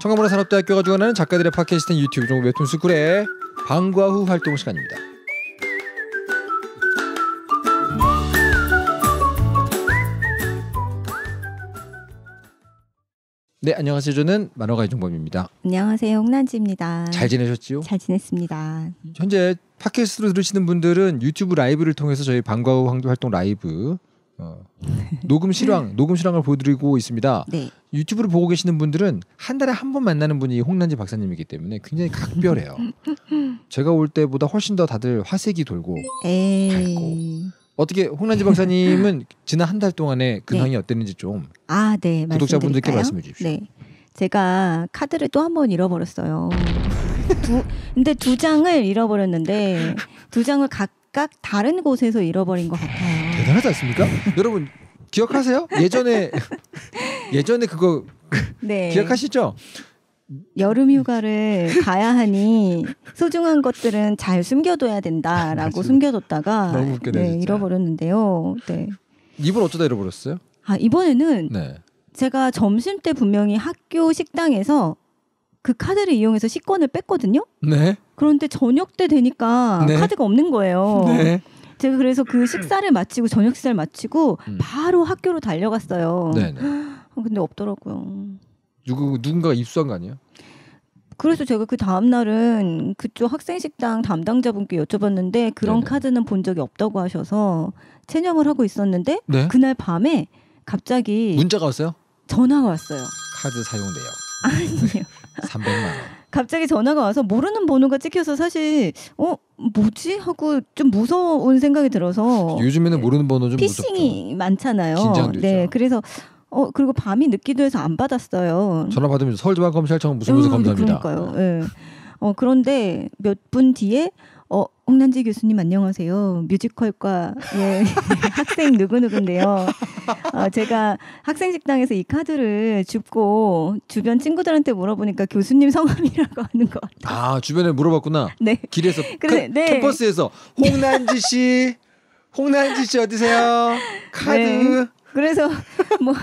청강문화 산업대학교가 주관하는 작가들의 팟캐스트 유튜브 종 웹툰 스쿨의 방과 후 활동 시간입니다. 네, 안녕하세요. 저는 만화가 이종범입니다. 안녕하세요. 홍난지입니다. 잘 지내셨지요? 잘 지냈습니다. 현재 팟캐스트로 들으시는 분들은 유튜브 라이브를 통해서 저희 방과 후 활동 라이브 어. 녹음 실황 네. 녹음 실황을 보여드리고 있습니다. 네. 유튜브를 보고 계시는 분들은 한 달에 한 번 만나는 분이 홍란지 박사님이기 때문에 굉장히 각별해요. 제가 올 때보다 훨씬 더 다들 화색이 돌고 에이. 밝고 어떻게 홍란지 박사님은 지난 한 달동안에 근황이 네. 어땠는지 좀 아, 네. 구독자분들께 말씀해 주십시오. 네. 제가 카드를 또 한 번 잃어버렸어요. 두, 근데 두 장을 잃어버렸는데 두 장을 각각 다른 곳에서 잃어버린 것 같아요. 대단하지 않습니까? 여러분 기억하세요? 예전에 예전에 그거 네. 기억하시죠? 여름 휴가를 가야 하니 소중한 것들은 잘 숨겨둬야 된다라고 숨겨뒀다가 웃기네, 네, 잃어버렸는데요. 네. 이번 어쩌다 잃어버렸어요? 아 이번에는 네. 제가 점심 때 분명히 학교 식당에서 그 카드를 이용해서 식권을 뺐거든요. 네. 그런데 저녁 때 되니까 네. 카드가 없는 거예요. 네. 제가 그래서 그 식사를 마치고 저녁 식사를 마치고 음. 바로 학교로 달려갔어요. 네 근데 없더라고요. 누구 누군가 입수한 거아니에 그래서 제가 그 다음 날은 그쪽 학생 식당 담당자분께 여쭤봤는데 그런 네네. 카드는 본 적이 없다고 하셔서 체념을 하고 있었는데 네? 그날 밤에 갑자기 문자가 왔어요? 전화가 왔어요. 카드 사용 내역 아니요 300만 원. 갑자기 전화가 와서 모르는 번호가 찍혀서 사실 어 뭐지 하고 좀 무서운 생각이 들어서 요즘에는 모르는 번호 좀 피싱이 무섭죠. 많잖아요. 긴장되죠. 네, 그래서 어 그리고 밤이 늦기도 해서 안 받았어요. 전화 받으면 서울지방검찰청 무슨 무슨 감사합니다 음, 그러니까요. 예. 네. 어 그런데 몇 분 뒤에 홍난지 교수님 안녕하세요. 뮤지컬과 예, 학생 누구누구인데요 어, 제가 학생 식당에서 이 카드를 줍고 주변 친구들한테 물어보니까 교수님 성함이라고 하는 것 같아요. 아 주변에 물어봤구나. 네. 길에서 그래, 카, 네. 캠퍼스에서 홍난지 씨, 홍난지 씨 어디세요? 카드. 네. 그래서 뭐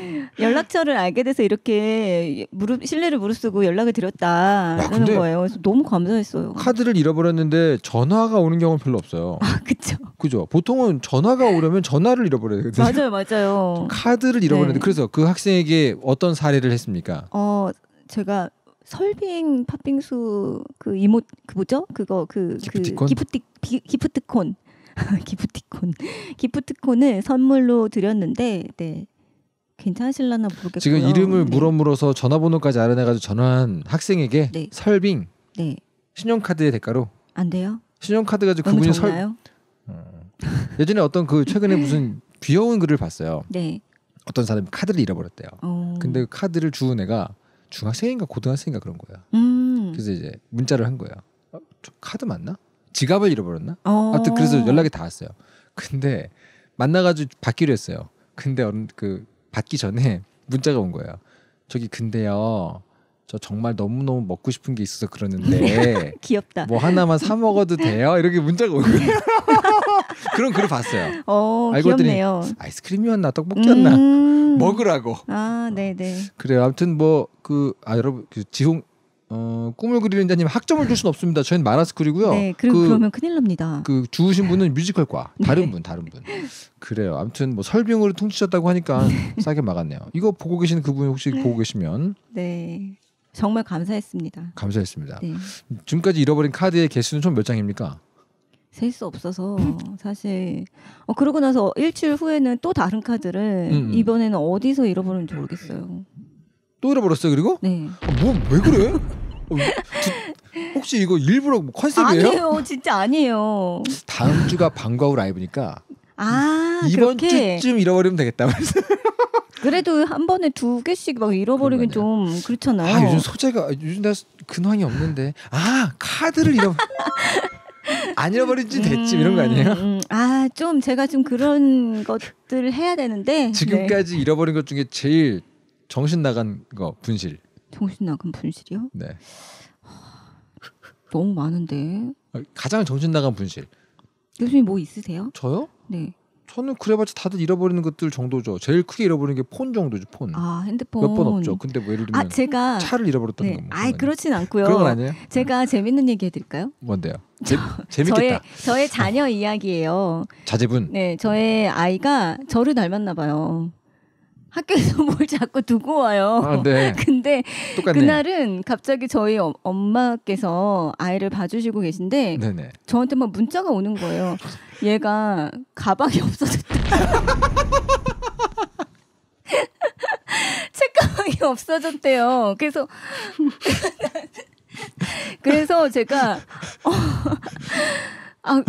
음. 연락처를 알게 돼서 이렇게 무릎 신뢰를 무릅쓰고 연락을 드렸다라는 거예요. 그래서 너무 감사했어요. 카드를 잃어버렸는데 전화가 오는 경우는 별로 없어요. 아, 그렇죠. 그죠. 보통은 전화가 오려면 전화를 잃어버려야 되거든요. 맞아요, 맞아요. 카드를 잃어버렸는데 네. 그래서 그 학생에게 어떤 사례를 했습니까? 어, 제가 설빙 팥빙수 그 이모 그 뭐죠? 그거 그, 그 기프티콘 그 기프티 비, 기프티콘 기프티콘 기프티콘을 선물로 드렸는데 네. 괜찮으실라나 모르겠고요. 지금 이름을 네. 물어 물어서 전화번호까지 알아내가지고 전화한 학생에게 네. 설빙 네. 신용카드의 대가로 안 돼요? 신용카드 가지고 그분이 설 음. 예전에 어떤 그 최근에 무슨 귀여운 글을 봤어요. 네. 어떤 사람이 카드를 잃어버렸대요. 어... 근데 그 카드를 주운 애가 중학생인가 고등학생인가 그런 거야. 음... 그래서 이제 문자를 한 거야. 어, 카드 맞나? 지갑을 잃어버렸나? 어... 아무튼 그래서 연락이 닿았어요. 근데 만나가지고 받기로 했어요. 근데 어느 그 받기 전에 문자가 온 거예요. 저기 근데요. 저 정말 너무너무 먹고 싶은 게 있어서 그러는데 귀엽다. 뭐 하나만 사 먹어도 돼요? 이렇게 문자가 온 거예요. 그런 글을 봤어요. 어, 알고 귀네요 아이스크림이었나 떡볶이였나 음~ 먹으라고. 아, 네, 네. 그래요. 아무튼 뭐 그 아 여러분 그 지홍 어, 꿈을 그리는 자님 학점을 줄 수는 없습니다. 저희는 마라스쿨이고요. 네, 그 그러면 큰일 납니다. 그 주우신 분은 뮤지컬과 네. 다른 네. 분, 다른 분. 그래요. 아무튼 뭐 설빙으로 퉁치셨다고 하니까 네. 싸게 막았네요. 이거 보고 계신 그분 혹시 보고 계시면 네. 정말 감사했습니다. 감사했습니다. 네. 지금까지 잃어버린 카드의 개수는 총 몇 장입니까? 셀 수 없어서 사실 어, 그러고 나서 일주일 후에는 또 다른 카드를 음음. 음. 이번에는 어디서 잃어버렸는지 모르겠어요. 또 잃어버렸어요. 그리고 네. 아, 뭐왜 그래? 어, 혹시 이거 일부러 뭐 컨셉이에요? 아니에요, 진짜 아니에요. 다음 주가 방과 후 라이브니까 아, 이번 그렇게? 주쯤 잃어버리면 되겠다. 그래도 한 번에 두 개씩 막 잃어버리긴 좀 그렇잖아요. 아, 요즘 소재가 요즘 나 근황이 없는데 아 카드를 잃어. 안 잃어버린 지 대쯤 음, 이런 거 아니에요? 음, 아, 좀 제가 좀 그런 것들을 해야 되는데 지금까지 네. 잃어버린 것 중에 제일 정신 나간 거 분실. 정신 나간 분실이요? 네. 너무 많은데. 아, 가장 정신 나간 분실. 교수님 뭐 있으세요? 저요? 네. 저는 그래봤자 다들 잃어버리는 것들 정도죠. 제일 크게 잃어버리는 게 폰 정도죠. 폰. 아 핸드폰. 몇 번 없죠. 근데 뭐 예를 들면 아, 제가... 차를 잃어버렸다는 네. 거. 아 그렇진 않고요. 그건 아니에요. 제가 네. 재밌는 얘기 해드릴까요? 뭔데요? 제, 재밌겠다. 저의, 저의 자녀 이야기예요. 자제분. 네, 저의 아이가 저를 닮았나 봐요. 학교에서 뭘 자꾸 두고 와요. 아, 네. 근데 똑같네. 그날은 갑자기 저희 어, 엄마께서 아이를 봐주시고 계신데 네네. 저한테 막 문자가 오는 거예요. 얘가 가방이 없어졌다. 책가방이 없어졌대요. 그래서 그래서 제가 어, 아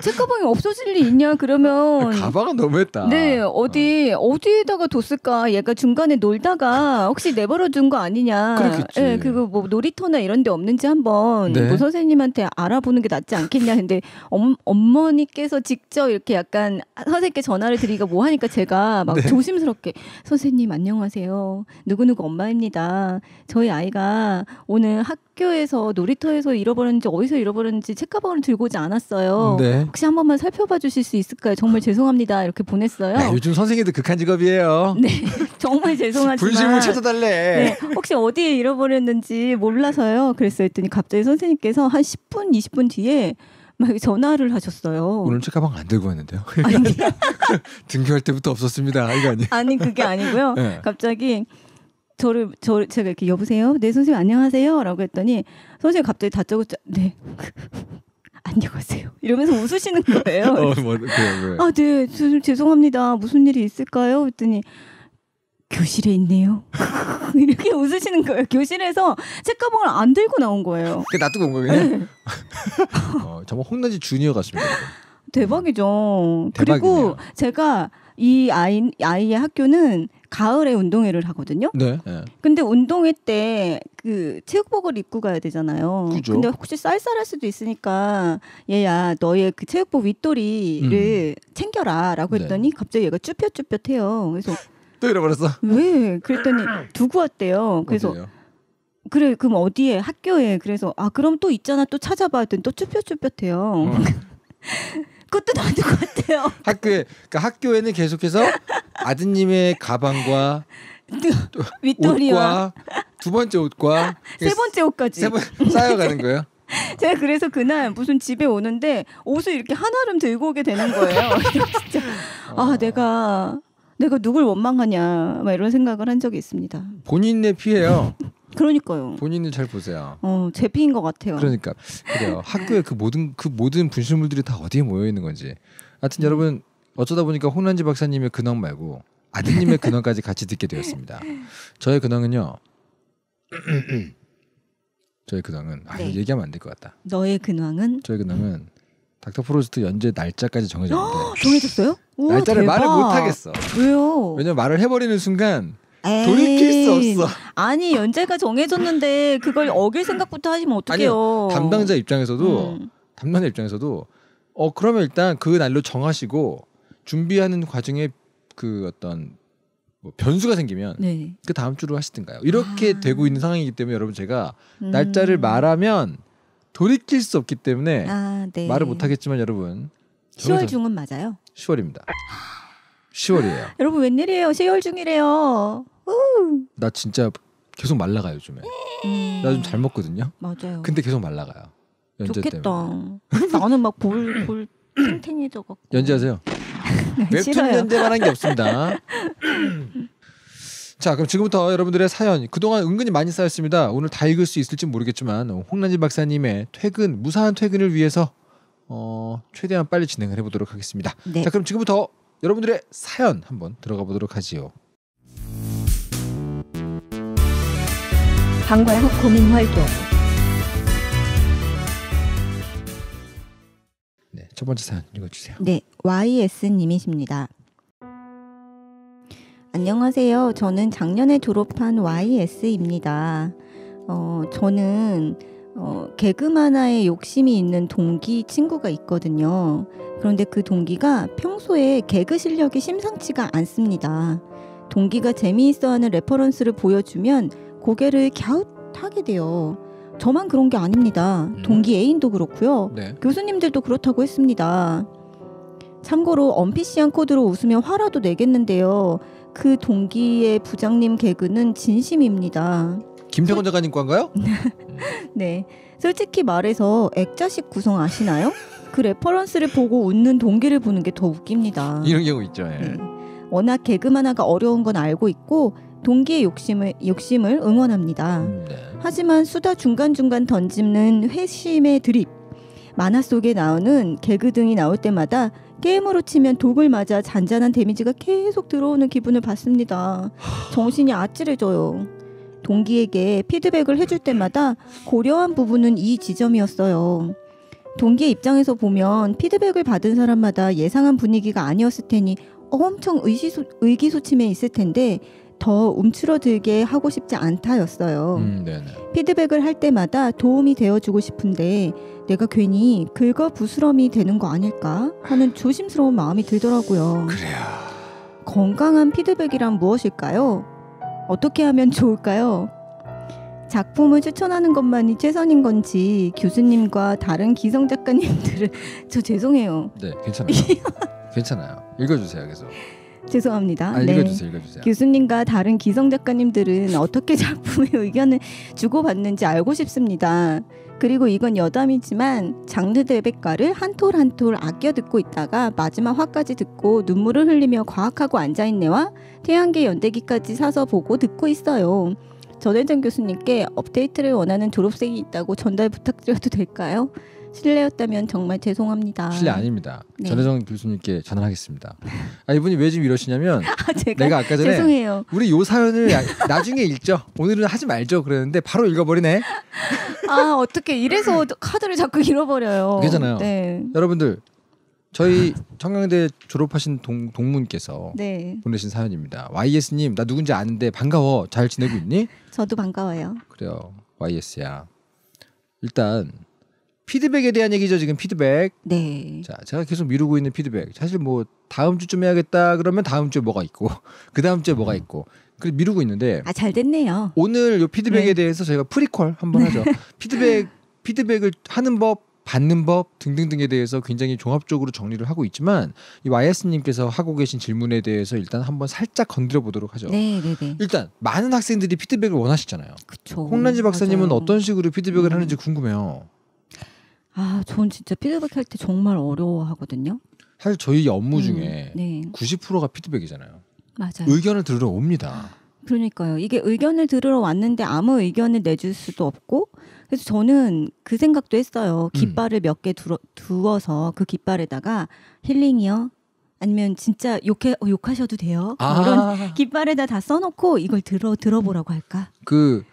책가방이 없어질 리 있냐 그러면 아, 가방은 너무했다. 네 어디 어. 디에다가 뒀을까? 얘가 중간에 놀다가 혹시 내버려 둔 거 아니냐? 그렇겠지. 네, 예, 그거 뭐 놀이터나 이런데 없는지 한번 네. 뭐 선생님한테 알아보는 게 낫지 않겠냐. 근데 엄, 어머니께서 직접 이렇게 약간 선생님께 전화를 드리기가 뭐하니까 제가 막 네. 조심스럽게 선생님 안녕하세요. 누구 누구 엄마입니다. 저희 아이가 오늘 학교에서 놀이터에서 잃어버렸는지 어디서 잃어버렸는지 책가방을 들고 오지 않았어요. 네. 혹시 한 번만 살펴봐 주실 수 있을까요? 정말 죄송합니다. 이렇게 보냈어요. 야, 네, 요즘 선생님들 극한 직업이에요. 네, 정말 죄송하지만 분실물 찾아달래. 네, 혹시 어디에 잃어버렸는지 몰라서요. 그랬어 했더니 갑자기 선생님께서 한 10분, 20분 뒤에 막 전화를 하셨어요. 오늘 책 가방 안 들고 왔는데요. 등교할 때부터 없었습니다. 이거 아니 아니 그게 아니고요. 네. 갑자기 저를 저 제가 이렇게 여보세요. 네 선생님 안녕하세요라고 했더니 선생님 갑자기 다짜고짜 네. 안녕하세요. 이러면서 웃으시는 거예요. 어, 뭐, 그래, 네, 네. 아, 네. 저, 죄송합니다. 무슨 일이 있을까요? 그더니 교실에 있네요. 이렇게 웃으시는 거예요. 교실에서 책가방을 안 들고 나온 거예요. 그 놔두고 온 거예요. 네. 어, 정말 홍나지 주니어 같습니다. 대박이죠. 대박이네요. 그리고 제가 이 아이 아이의 학교는 가을에 운동회를 하거든요. 네. 근데 운동회 때 그 체육복을 입고 가야 되잖아요. 그죠. 근데 혹시 쌀쌀할 수도 있으니까 얘야 너의 그 체육복 윗도리를 음. 챙겨라라고 네. 했더니 네. 갑자기 얘가 쭈뼛쭈뼛해요. 그래서 또 잃어버렸어. 왜? 그랬더니 두고 왔대요. 그래서 어디에요? 그래 그럼 어디에 학교에 그래서 아 그럼 또 있잖아 또 찾아봐 했더니 또 쭈뼛쭈뼛해요. 음. 그것도 나도 것 같아요. 학교에 그러니까 학교에는 계속해서 아드님의 가방과 윗도리와 두 번째 옷과 세 번째 옷까지 세 번, 쌓여가는 거예요. 제가 그래서 그날 무슨 집에 오는데 옷을 이렇게 하나름 들고 오게 되는 거예요. 진짜 아 어. 내가 내가 누굴 원망하냐 막 이런 생각을 한 적이 있습니다. 본인의 피해요. 그러니까요. 본인을 잘 보세요. 어, 제피인 것 같아요. 그러니까 그래요. 학교에 그 모든 그 모든 분실물들이 다 어디에 모여 있는 건지. 하여튼 음. 여러분 어쩌다 보니까 홍란지 박사님의 근황 말고 아드님의 근황까지 같이 듣게 되었습니다. 저의 근황은요. 저의 근황은 아, 네. 얘기하면 안 될 것 같다. 너의 근황은? 저의 근황은 닥터 프로스트 연재 날짜까지 정해졌는데. 정해졌어요? 오, 날짜를 대박. 말을 못 하겠어. 왜요? 왜냐면 말을 해버리는 순간 돌이킬 수 없어. 아니 연재가 정해졌는데 그걸 어길 생각부터 하시면 어떡해요. 아니요, 담당자 입장에서도 음. 담당자 입장에서도 어 그러면 일단 그 날로 정하시고 준비하는 과정에 그 어떤 뭐 변수가 생기면 네. 그 다음 주로 하시든가요. 이렇게 아. 되고 있는 상황이기 때문에 여러분 제가 음. 날짜를 말하면 돌이킬 수 없기 때문에 아, 네. 말을 못 하겠지만 여러분 10월 중은 맞아요. 10월입니다. 10월이에요. 여러분 웬일이에요? 10월 중이래요. 나 진짜 계속 말라가요 요즘에. 음. 나좀 잘 먹거든요. 맞아요. 근데 계속 말라가요. 연재 좋겠다. 나는 막 볼볼 탱탱해져 갖고. 연재하세요. 웹툰 연재만 한게 없습니다. 자, 그럼 지금부터 여러분들의 사연 그동안 은근히 많이 쌓였습니다. 오늘 다 읽을 수 있을지 모르겠지만 어, 홍란지 박사님의 퇴근 무사한 퇴근을 위해서 어, 최대한 빨리 진행을 해보도록 하겠습니다. 네. 자, 그럼 지금부터 여러분들의 사연 한번 들어가 보도록 하지요. 방과 후 고민 활동. 네, 첫 번째 사연 읽어주세요. 네, YS님이십니다. 안녕하세요. 저는 작년에 졸업한 YS입니다. 어, 저는 어, 개그만화에 욕심이 있는 동기 친구가 있거든요. 그런데 그 동기가 평소에 개그 실력이 심상치가 않습니다. 동기가 재미있어 하는 레퍼런스를 보여주면 고개를 갸웃하게 돼요. 저만 그런 게 아닙니다. 음. 동기 애인도 그렇고요. 네. 교수님들도 그렇다고 했습니다. 참고로 언피시한 코드로 웃으면 화라도 내겠는데요. 그 동기의 부장님 개그는 진심입니다. 김태곤 작가님 과인가요? 네. 솔직히 말해서 액자식 구성 아시나요? 그 레퍼런스를 보고 웃는 동기를 보는 게 더 웃깁니다. 이런 경우 있죠. 예. 네. 워낙 개그만 화가 어려운 건 알고 있고 동기의 욕심을 욕심을 응원합니다. 음, 네. 하지만 수다 중간중간 던지는 회심의 드립, 만화 속에 나오는 개그 등이 나올 때마다 게임으로 치면 독을 맞아 잔잔한 데미지가 계속 들어오는 기분을 받습니다. 정신이 아찔해져요. 동기에게 피드백을 해줄 때마다 고려한 부분은 이 지점이었어요. 동기의 입장에서 보면 피드백을 받은 사람마다 예상한 분위기가 아니었을 테니 엄청 의시소, 의기소침해 있을 텐데 더 움츠러들게 하고 싶지 않다였어요. 음, 피드백을 할 때마다 도움이 되어주고 싶은데 내가 괜히 긁어 부스럼이 되는 거 아닐까 하는 조심스러운 마음이 들더라고요. 그래요. 건강한 피드백이란 무엇일까요? 어떻게 하면 좋을까요? 작품을 추천하는 것만이 최선인 건지 교수님과 다른 기성 작가님들은 저 죄송해요. 네, 괜찮아요. 괜찮아요. 읽어주세요, 계속. 죄송합니다. 아, 네. 읽어주세요, 읽어주세요. 교수님과 다른 기성 작가님들은 어떻게 작품의 의견을 주고받는지 알고 싶습니다. 그리고 이건 여담이지만 장르 대백과를 한 톨 한 톨 아껴 듣고 있다가 마지막 화까지 듣고 눈물을 흘리며 과학하고 앉아있네와 태양계 연대기까지 사서 보고 듣고 있어요. 전혜정 교수님께 업데이트를 원하는 졸업생이 있다고 전달 부탁드려도 될까요? 실례였다면 정말 죄송합니다. 실례 아닙니다. 네. 전혜정 교수님께 전화하겠습니다. 아, 이분이 왜 지금 이러시냐면 아, 내가 아까 전에 죄송해요. 우리 요 사연을 나중에 읽죠. 오늘은 하지 말죠. 그랬는데 바로 읽어버리네. 아 어떻게 이래서 카드를 자꾸 잃어버려요. 그잖아요. 네. 여러분들 저희 청강대 졸업하신 동, 동문께서 네. 보내신 사연입니다. YS님 나 누군지 아는데 반가워. 잘 지내고 있니? 저도 반가워요. 그래요. YS야. 일단 피드백에 대한 얘기죠 지금 피드백. 네. 자 제가 계속 미루고 있는 피드백. 사실 뭐 다음 주쯤 해야겠다 그러면 다음 주에 뭐가 있고 그 다음 주에 뭐가 음. 있고 그 미루고 있는데 아 잘 됐네요. 오늘 요 피드백에 네. 대해서 저희가 프리콜 한번 네. 하죠. 피드백 피드백을 하는 법 받는 법 등등등에 대해서 굉장히 종합적으로 정리를 하고 있지만 이 YS님께서 하고 계신 질문에 대해서 일단 한번 살짝 건드려 보도록 하죠. 네, 네, 네. 일단 많은 학생들이 피드백을 원하시잖아요. 그쵸, 홍란지 박사님은 맞아요. 어떤 식으로 피드백을 음. 하는지 궁금해요. 아, 저는 진짜 피드백 할 때 정말 어려워하거든요. 사실 저희 업무 음, 중에 음, 네. 90%가 피드백이잖아요. 맞아요. 의견을 들으러 옵니다. 그러니까요. 이게 의견을 들으러 왔는데 아무 의견을 내줄 수도 없고 그래서 저는 그 생각도 했어요. 음. 깃발을 음. 몇개 두어서 그 깃발에다가 힐링이요. 아니면 진짜 욕해 어, 욕하셔도 돼요. 뭐 아. 이런 깃발에다 다 써놓고 이걸 들어 들어보라고 할까? 그그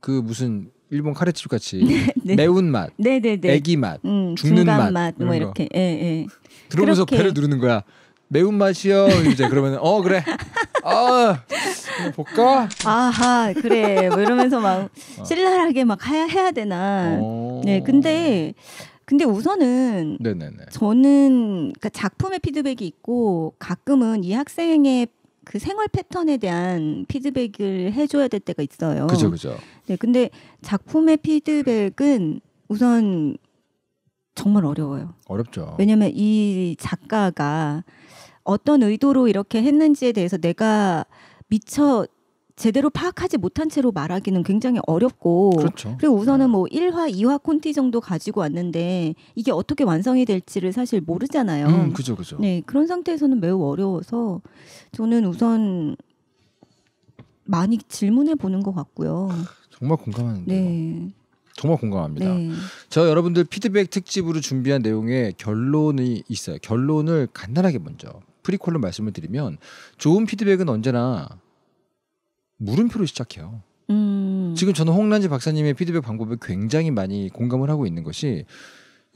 그 무슨 일본 카레집 같이 네, 네. 매운 맛, 네네네, 네, 네. 애기 맛, 음, 죽는 맛, 맛, 뭐 이렇게, 예, 예. 들어보면서 그렇게. 배를 누르는 거야. 매운맛이요. 이제 그러면 어 그래. 아 볼까? 아하 그래. 뭐 이러면서 막 어. 신랄하게 막 해야, 해야 되나. 어. 네. 근데 근데 우선은 네네네. 저는 그니까 작품의 피드백이 있고 가끔은 이 학생의 그 생활 패턴에 대한 피드백을 해줘야 될 때가 있어요. 그죠, 그죠. 네, 근데 작품의 피드백은 우선 정말 어려워요. 어렵죠. 왜냐면 이 작가가 어떤 의도로 이렇게 했는지에 대해서 내가 미처 제대로 파악하지 못한 채로 말하기는 굉장히 어렵고 그렇죠. 그리고 우선은 네. 뭐 1화, 2화 콘티 정도 가지고 왔는데 이게 어떻게 완성이 될지를 사실 모르잖아요. 음, 그죠, 그죠. 네, 그런 상태에서는 매우 어려워서 저는 우선 많이 질문해 보는 것 같고요. 정말 공감하는데. 네. 정말 공감합니다. 네. 저 여러분들 피드백 특집으로 준비한 내용에 결론이 있어요. 결론을 간단하게 먼저 프리콜로 말씀을 드리면 좋은 피드백은 언제나 물음표로 시작해요. 음. 지금 저는 홍란지 박사님의 피드백 방법에 굉장히 많이 공감을 하고 있는 것이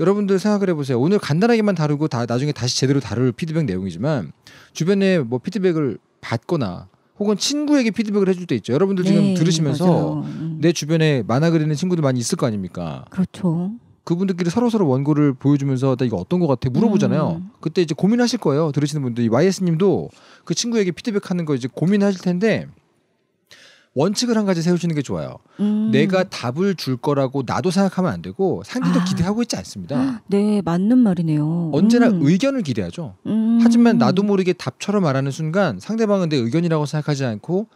여러분들 생각을 해보세요. 오늘 간단하게만 다루고 다 나중에 다시 제대로 다룰 피드백 내용이지만 주변에 뭐 피드백을 받거나 혹은 친구에게 피드백을 해줄 때 있죠. 여러분들 지금 네, 들으시면서 맞내 음. 주변에 만화 그리는 친구들 많이 있을 거 아닙니까? 그렇죠. 그분들끼리 서로서로 원고를 보여주면서 나 이거 어떤 것 같아 물어보잖아요. 음. 그때 이제 고민하실 거예요. 들으시는 분들이 YS님도 그 친구에게 피드백하는 거 이제 고민하실 텐데 원칙을 한 가지 세우시는 게 좋아요. 음. 내가 답을 줄 거라고 나도 생각하면 안 되고 상대도 아. 기대하고 있지 않습니다. 네, 맞는 말이네요. 언제나 음. 의견을 기대하죠. 음. 하지만 나도 모르게 답처럼 말하는 순간 상대방은 내 의견이라고 생각하지 않고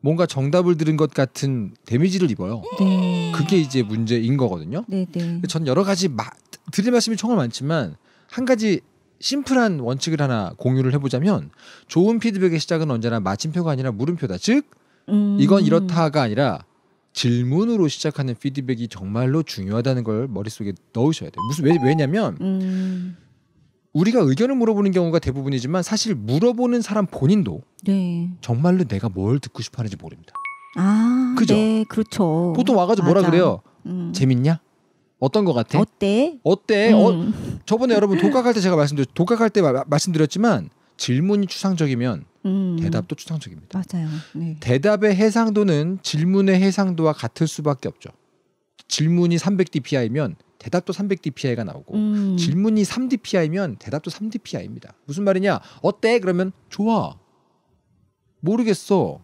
뭔가 정답을 들은 것 같은 데미지를 입어요. 네. 그게 이제 문제인 거거든요. 네네. 네. 전 여러 가지 마, 드릴 말씀이 정말 많지만 한 가지 심플한 원칙을 하나 공유를 해보자면 좋은 피드백의 시작은 언제나 마침표가 아니라 물음표다. 즉 음. 이건 이렇다가 아니라 질문으로 시작하는 피드백이 정말로 중요하다는 걸 머릿속에 넣으셔야 돼요. 무슨 왜, 왜냐면 음. 우리가 의견을 물어보는 경우가 대부분이지만 사실 물어보는 사람 본인도 네. 정말로 내가 뭘 듣고 싶어 하는지 모릅니다. 아. 그죠? 네, 그렇죠. 보통 와가지고 뭐라 그래요? 음. 재밌냐? 어떤 것 같아? 어때? 어때? 음. 어, 저번에 여러분 독학할 때 제가 말씀드렸 독학할 때 마, 말씀드렸지만 질문이 추상적이면 음. 대답도 추상적입니다. 맞아요. 네. 대답의 해상도는 질문의 해상도와 같을 수밖에 없죠. 질문이 300dpi면 대답도 300dpi가 나오고 음. 질문이 3dpi면 대답도 3dpi입니다. 무슨 말이냐? 어때? 그러면 좋아. 모르겠어.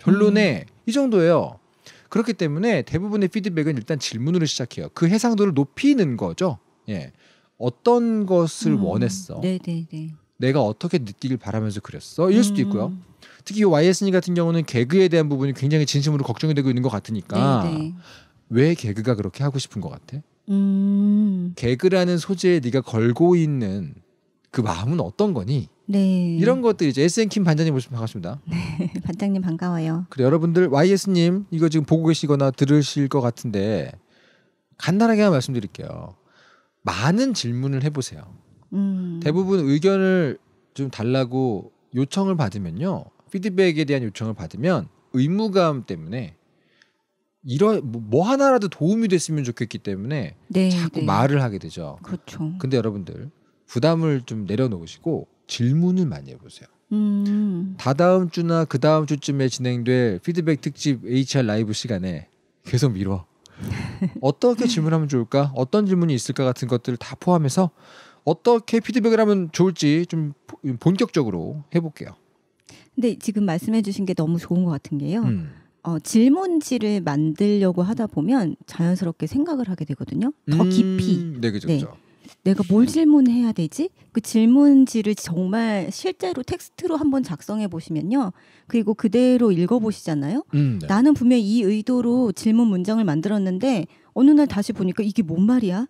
결론에 음. 이 정도예요. 그렇기 때문에 대부분의 피드백은 일단 질문으로 시작해요. 그 해상도를 높이는 거죠. 예. 어떤 것을 음. 원했어? 네네네. 내가 어떻게 느끼길 바라면서 그렸어? 이럴 수도 음. 있고요. 음. 특히 YS님 같은 경우는 개그에 대한 부분이 굉장히 진심으로 걱정이 되고 있는 것 같으니까 네네. 왜 개그가 그렇게 하고 싶은 것 같아? 음. 개그라는 소재에 네가 걸고 있는 그 마음은 어떤 거니? 네. 이런 것들이 이제 SN킴 반장님 모시고 반갑습니다. 네, 반장님 반가워요. 그래 여러분들 YS님 이거 지금 보고 계시거나 들으실 것 같은데 간단하게 말씀드릴게요. 많은 질문을 해보세요. 음. 대부분 의견을 좀 달라고 요청을 받으면요 피드백에 대한 요청을 받으면 의무감 때문에 이런 뭐, 뭐 하나라도 도움이 됐으면 좋겠기 때문에 네, 자꾸 네. 말을 하게 되죠. 그렇죠. 근데 여러분들 부담을 좀 내려놓으시고 질문을 많이 해보세요. 음. 다다음 주나 그 다음 주쯤에 진행될 피드백 특집 HR 라이브 시간에 계속 미뤄. 어떻게 질문하면 좋을까? 어떤 질문이 있을까 같은 것들을 다 포함해서 어떻게 피드백을 하면 좋을지 좀 본격적으로 해볼게요. 근데 지금 말씀해주신 게 너무 좋은 것 같은 게요. 음. 어, 질문지를 만들려고 하다 보면 자연스럽게 생각을 하게 되거든요. 더 깊이. 음, 네, 그죠, 네. 그죠. 내가 뭘 음. 질문해야 되지? 그 질문지를 정말 실제로 텍스트로 한번 작성해 보시면요. 그리고 그대로 읽어 보시잖아요. 음, 음, 네. 나는 분명 이 의도로 질문 문장을 만들었는데 어느 날 다시 보니까 이게 뭔 말이야?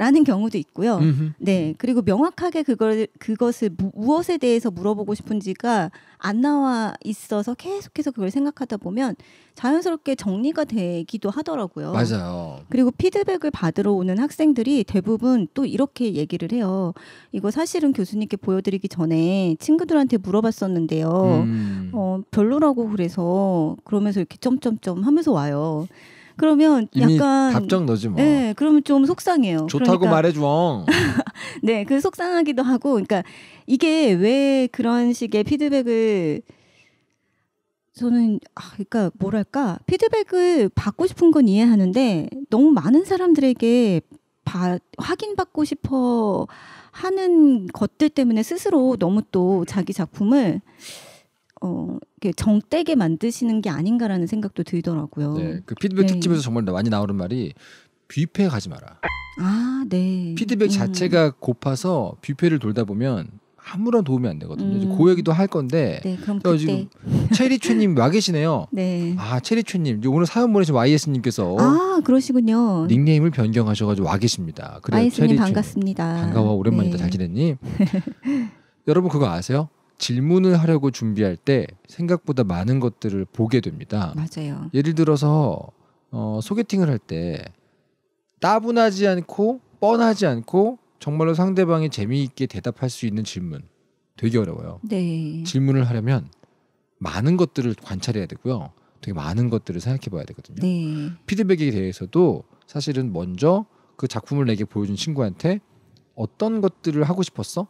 라는 경우도 있고요. 음흠. 네. 그리고 명확하게 그걸 그것을 무, 무엇에 대해서 물어보고 싶은지가 안 나와 있어서 계속해서 그걸 생각하다 보면 자연스럽게 정리가 되기도 하더라고요. 맞아요. 그리고 피드백을 받으러 오는 학생들이 대부분 또 이렇게 얘기를 해요. 이거 사실은 교수님께 보여드리기 전에 친구들한테 물어봤었는데요. 음. 어, 별로라고 그래서 그러면서 이렇게 점점점 하면서 와요. 그러면 약간 답정 너지 뭐. 네, 그러면 좀 속상해요. 좋다고 그러니까, 말해줘. 네, 그 속상하기도 하고, 그러니까 이게 왜 그런 식의 피드백을 저는 아, 그러니까 뭐랄까 피드백을 받고 싶은 건 이해하는데 너무 많은 사람들에게 바, 확인받고 싶어 하는 것들 때문에 스스로 너무 또 자기 작품을 어, 정떼게 만드시는 게 아닌가라는 생각도 들더라고요. 네, 그 피드백 네. 특집에서 정말 많이 나오는 말이 뷔페 가지 마라. 아, 네. 피드백 음. 자체가 고파서 뷔페를 돌다 보면 아무런 도움이 안 되거든요. 음. 고 얘기도 할 건데. 네, 그럼 그때. 지금 체리추님 와 계시네요. 네. 아 체리추님 오늘 사연 보내신 YS님께서 아 그러시군요. 닉네임을 변경하셔가지고 와 계십니다. 그래 YS님 반갑습니다. 반가워 오랜만이다 네. 잘 지냈니? 여러분 그거 아세요? 질문을 하려고 준비할 때 생각보다 많은 것들을 보게 됩니다. 맞아요. 예를 들어서 어, 소개팅을 할 때 따분하지 않고 뻔하지 않고 정말로 상대방이 재미있게 대답할 수 있는 질문 되게 어려워요. 네. 질문을 하려면 많은 것들을 관찰해야 되고요. 되게 많은 것들을 생각해 봐야 되거든요. 네. 피드백에 대해서도 사실은 먼저 그 작품을 내게 보여준 친구한테 어떤 것들을 하고 싶었어?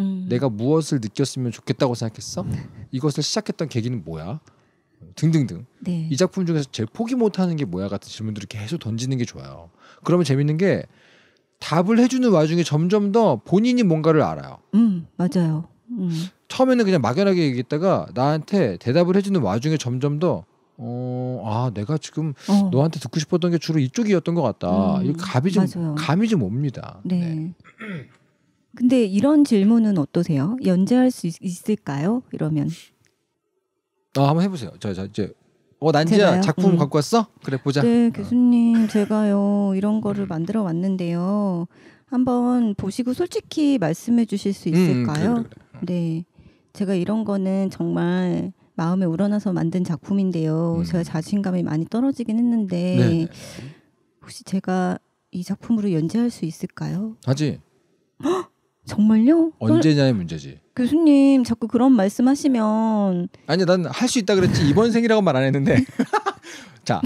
음. 내가 무엇을 느꼈으면 좋겠다고 생각했어? 네. 이것을 시작했던 계기는 뭐야? 등등등. 네. 이 작품 중에서 제일 포기 못하는 게 뭐야 같은 질문들을 계속 던지는 게 좋아요. 그러면 재밌는 게 답을 해주는 와중에 점점 더 본인이 뭔가를 알아요. 음 맞아요. 음. 처음에는 그냥 막연하게 얘기했다가 나한테 대답을 해주는 와중에 점점 더 어, 아, 내가 지금 어. 너한테 듣고 싶었던 게 주로 이쪽이었던 것 같다. 음, 이 감이 좀, 맞아요. 감이 좀 옵니다. 네. 네. 근데 이런 질문은 어떠세요? 연재할 수 있, 을까요 이러면. 아, 한번 해보세요. 자, 자 이제 어 난지야 작품 음. 갖고 왔어? 그래 보자. 네 어. 교수님 어. 제가요 이런 거를 음. 만들어 왔는데요. 한번 보시고 솔직히 말씀해 주실 수 음, 음, 있을까요? 음, 그래, 그래, 어. 네 제가 이런 거는 정말 마음에 우러나서 만든 작품인데요. 음. 제가 자신감이 많이 떨어지긴 했는데 네 혹시 제가 이 작품으로 연재할 수 있을까요? 하지. 정말요? 언제냐의 문제지. 교수님 자꾸 그런 말씀하시면 아니 난 할 수 있다 그랬지 이번 생이라고 말 안 했는데 자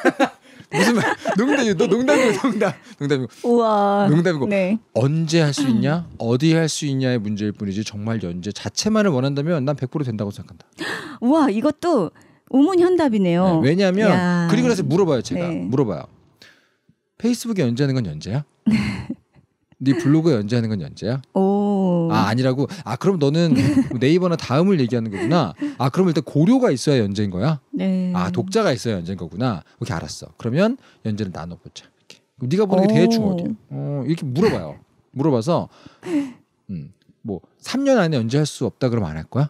무슨 말 농담이고 너 농담이고 농담 농담이고 우와 농담이고 네. 언제 할 수 있냐 어디 할 수 있냐의 문제일 뿐이지 정말 연재 자체만을 원한다면 난 100% 된다고 생각한다. 우와 이것도 우문현답이네요. 네, 왜냐하면 야. 그리고 나서 물어봐요 제가 네. 물어봐요 페이스북에 연재하는 건 연재야? 네 블로그에 연재하는 건 연재야? 오. 아 아니라고. 아 그럼 너는 뭐 네이버나 다음을 얘기하는 거구나. 아 그럼 일단 고려가 있어야 연재인 거야? 네. 아 독자가 있어야 연재인 거구나. 오케이 알았어. 그러면 연재를 나눠보자. 이렇게. 네가 보는 게 대충 어디야? 어 이렇게 물어봐요. 물어봐서 음뭐 3년 안에 연재할 수 없다 그러면 안 할 거야?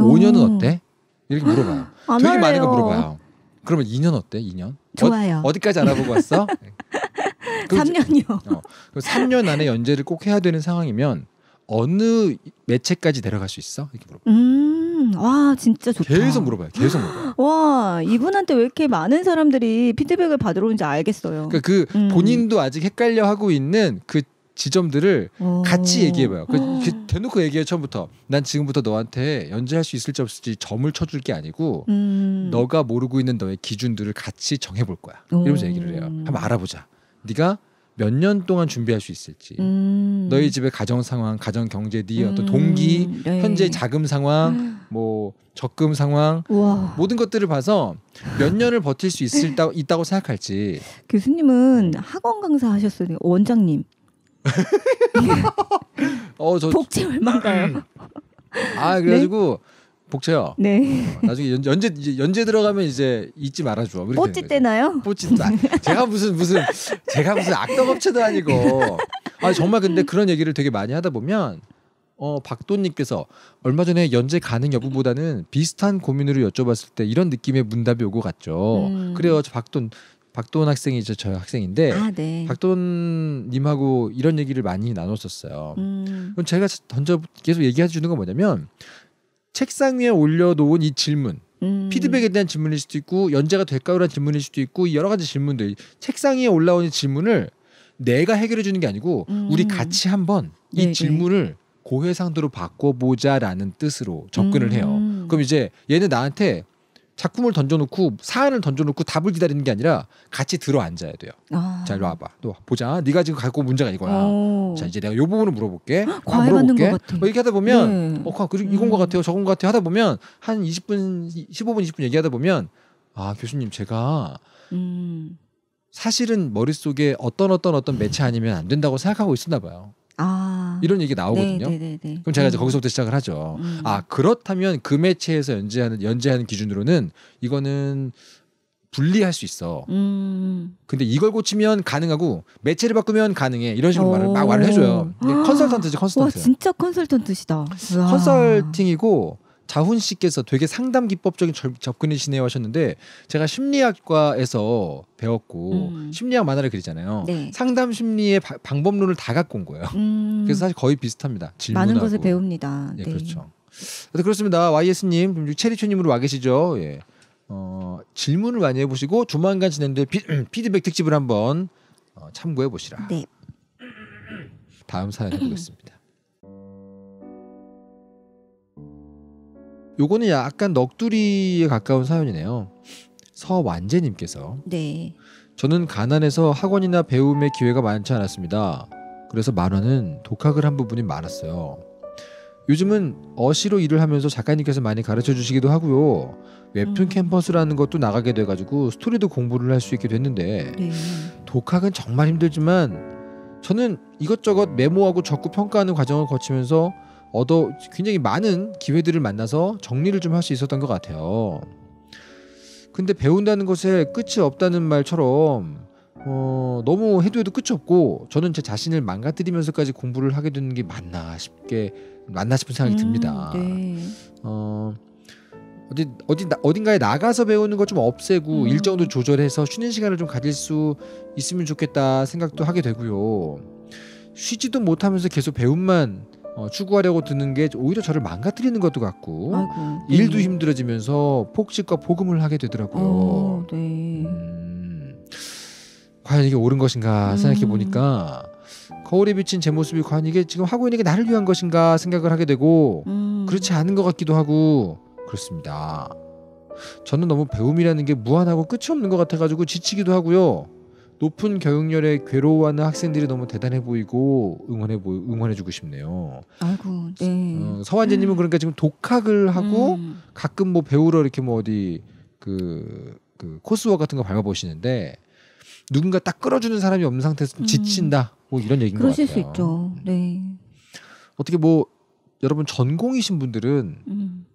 오. 5년은 어때? 이렇게 물어봐요. 되게 많은 거 물어봐요. 그러면 2년 어때? 2년? 어, 좋아요. 어, 디까지 알아보고 왔어? 3년이요. 그 어, 3년 그 안에 연재를 꼭 해야 되는 상황이면 어느 매체까지 내려갈 수 있어? 이렇게 물어봐. 음, 와 진짜 좋다. 계속 물어봐요. 계속 물어봐와 이분한테 왜 이렇게 많은 사람들이 피드백을 받으러 온지 알겠어요. 그러니까 그 음. 본인도 아직 헷갈려 하고 있는 그 지점들을 오. 같이 얘기해봐요. 그, 그 대놓고 얘기해 처음부터. 난 지금부터 너한테 연재할 수 있을지 없을지 점을 쳐줄 게 아니고 음. 너가 모르고 있는 너의 기준들을 같이 정해볼 거야. 이러면서 얘기를 해요. 한번 알아보자. 네가 몇 년 동안 준비할 수 있을지 음. 너희 집의 가정 상황 가정 경제 네 음. 어떤 동기 네. 현재 자금 상황 뭐 적금 상황 우와. 모든 것들을 봐서 몇 년을 버틸 수 있을 다, 있다고 생각할지 교수님은 학원 강사 하셨어요 원장님 어, 저, 복지 얼마인가요 음. 아 그래가지고 네? 복채야. 네. 어, 나중에 연, 연재 연재 들어가면 이제 잊지 말아줘. 뽀찌 때나요? 뽀찌 때. 아, 제가 무슨 무슨 제가 무슨 악덕 업체도 아니고. 아 정말 근데 그런 얘기를 되게 많이 하다 보면 어 박돈님께서 얼마 전에 연재 가능 여부보다는 비슷한 고민으로 여쭤봤을 때 이런 느낌의 문답이 오고 갔죠. 음. 그래요, 저 박돈 박돈 학생이 저, 저 학생인데 아, 네. 박돈님하고 이런 얘기를 많이 나눴었어요. 음. 그럼 제가 던져 계속 얘기해 주는 건 뭐냐면 책상 위에 올려놓은 이 질문 음. 피드백에 대한 질문일 수도 있고 연재가 될까요라는 질문일 수도 있고 여러 가지 질문들 책상 위에 올라온 질문을 내가 해결해 주는 게 아니고 음. 우리 같이 한번 이 네네. 예, 예. 질문을 고해상도로 바꿔보자라는 뜻으로 접근을 해요. 음. 그럼 이제 얘는 나한테 작품을 던져놓고 사안을 던져놓고 답을 기다리는 게 아니라 같이 들어 앉아야 돼요. 아. 자, 이리 와봐. 또 보자. 네가 지금 갖고 문제가 이거야. 오. 자, 이제 내가 요 부분을 물어볼게. 과외받는 것 같아. 뭐 이렇게 하다 보면 네. 어, 그, 이건 것 음. 같아요. 저건 것 같아요. 하다 보면 한 20분, 15분, 20분 얘기하다 보면 아 교수님 제가 음. 사실은 머릿속에 어떤 어떤 어떤 매체 아니면 안 된다고 생각하고 있었나 봐요. 아. 이런 얘기 나오거든요. 네네네. 네, 네, 네. 그럼 제가 이제 음. 거기서부터 시작을 하죠. 음. 아 그렇다면 그 매체에서 연재하는 연재하는 기준으로는 이거는 분리할 수 있어. 음. 근데 이걸 고치면 가능하고 매체를 바꾸면 가능해. 이런 식으로 오. 말을 막 말을 해줘요. 아. 컨설턴트지 컨설턴트. 와 진짜 컨설턴트시다. 우와. 컨설팅이고 자훈 씨께서 되게 상담 기법적인 접근이시네요 하셨는데 제가 심리학과에서 배웠고 음. 심리학 만화를 그리잖아요. 네. 상담 심리의 바, 방법론을 다 갖고 온 거예요. 음. 그래서 사실 거의 비슷합니다. 질문하고. 많은 것을 배웁니다. 예, 네. 그렇죠. 그렇습니다. YS님, 체리초님으로 와 계시죠? 예. 어, 질문을 많이 해보시고 조만간 진행될 피, 피드백 특집을 한번 어, 참고해 보시라. 네. 다음 사연 해보겠습니다. 요거는 약간 넋두리에 가까운 사연이네요. 서완재님께서 네. 저는 가난해서 학원이나 배움의 기회가 많지 않았습니다. 그래서 만화는 독학을 한 부분이 많았어요. 요즘은 어시로 일을 하면서 작가님께서 많이 가르쳐 주시기도 하고요. 웹툰 음. 캠퍼스라는 것도 나가게 돼가지고 스토리도 공부를 할 수 있게 됐는데 네. 독학은 정말 힘들지만 저는 이것저것 메모하고 적고 평가하는 과정을 거치면서 얻어 굉장히 많은 기회들을 만나서 정리를 좀 할 수 있었던 것 같아요. 근데 배운다는 것에 끝이 없다는 말처럼 어, 너무 해도 해도 끝이 없고 저는 제 자신을 망가뜨리면서까지 공부를 하게 되는 게 맞나 싶게 맞나 싶은 생각이 음, 듭니다. 네. 어, 어디 어디 어딘가에 나가서 배우는 걸좀 없애고 음. 일정도 조절해서 쉬는 시간을 좀 가질 수 있으면 좋겠다 생각도 하게 되고요. 쉬지도 못하면서 계속 배움만 어, 추구하려고 드는 게 오히려 저를 망가뜨리는 것도 같고 아이고, 네. 일도 힘들어지면서 폭식과 복음을 하게 되더라고요. 오, 어, 네. 음, 과연 이게 옳은 것인가 생각해 보니까 음. 거울에 비친 제 모습이 과연 이게 지금 하고 있는 게 나를 위한 것인가 생각을 하게 되고 음. 그렇지 않은 것 같기도 하고 그렇습니다. 저는 너무 배움이라는 게 무한하고 끝이 없는 것 같아가지고 지치기도 하고요. 높은 경영열에 괴로워하는 학생들이 너무 대단해 보이고 응원해 보 응원해주고 싶네요. 아이고, 네. 어, 서환재님은 음. 그러니까 지금 독학을 하고 음. 가끔 뭐 배우러 이렇게 뭐 어디 그, 그 코스워 같은 거 밟아보시는데 누군가 딱 끌어주는 사람이 없는 상태에서 음. 지친다 뭐 이런 얘기인 것 같아요. 수 있죠. 네. 어떻게 뭐 여러분 전공이신 분들은 음.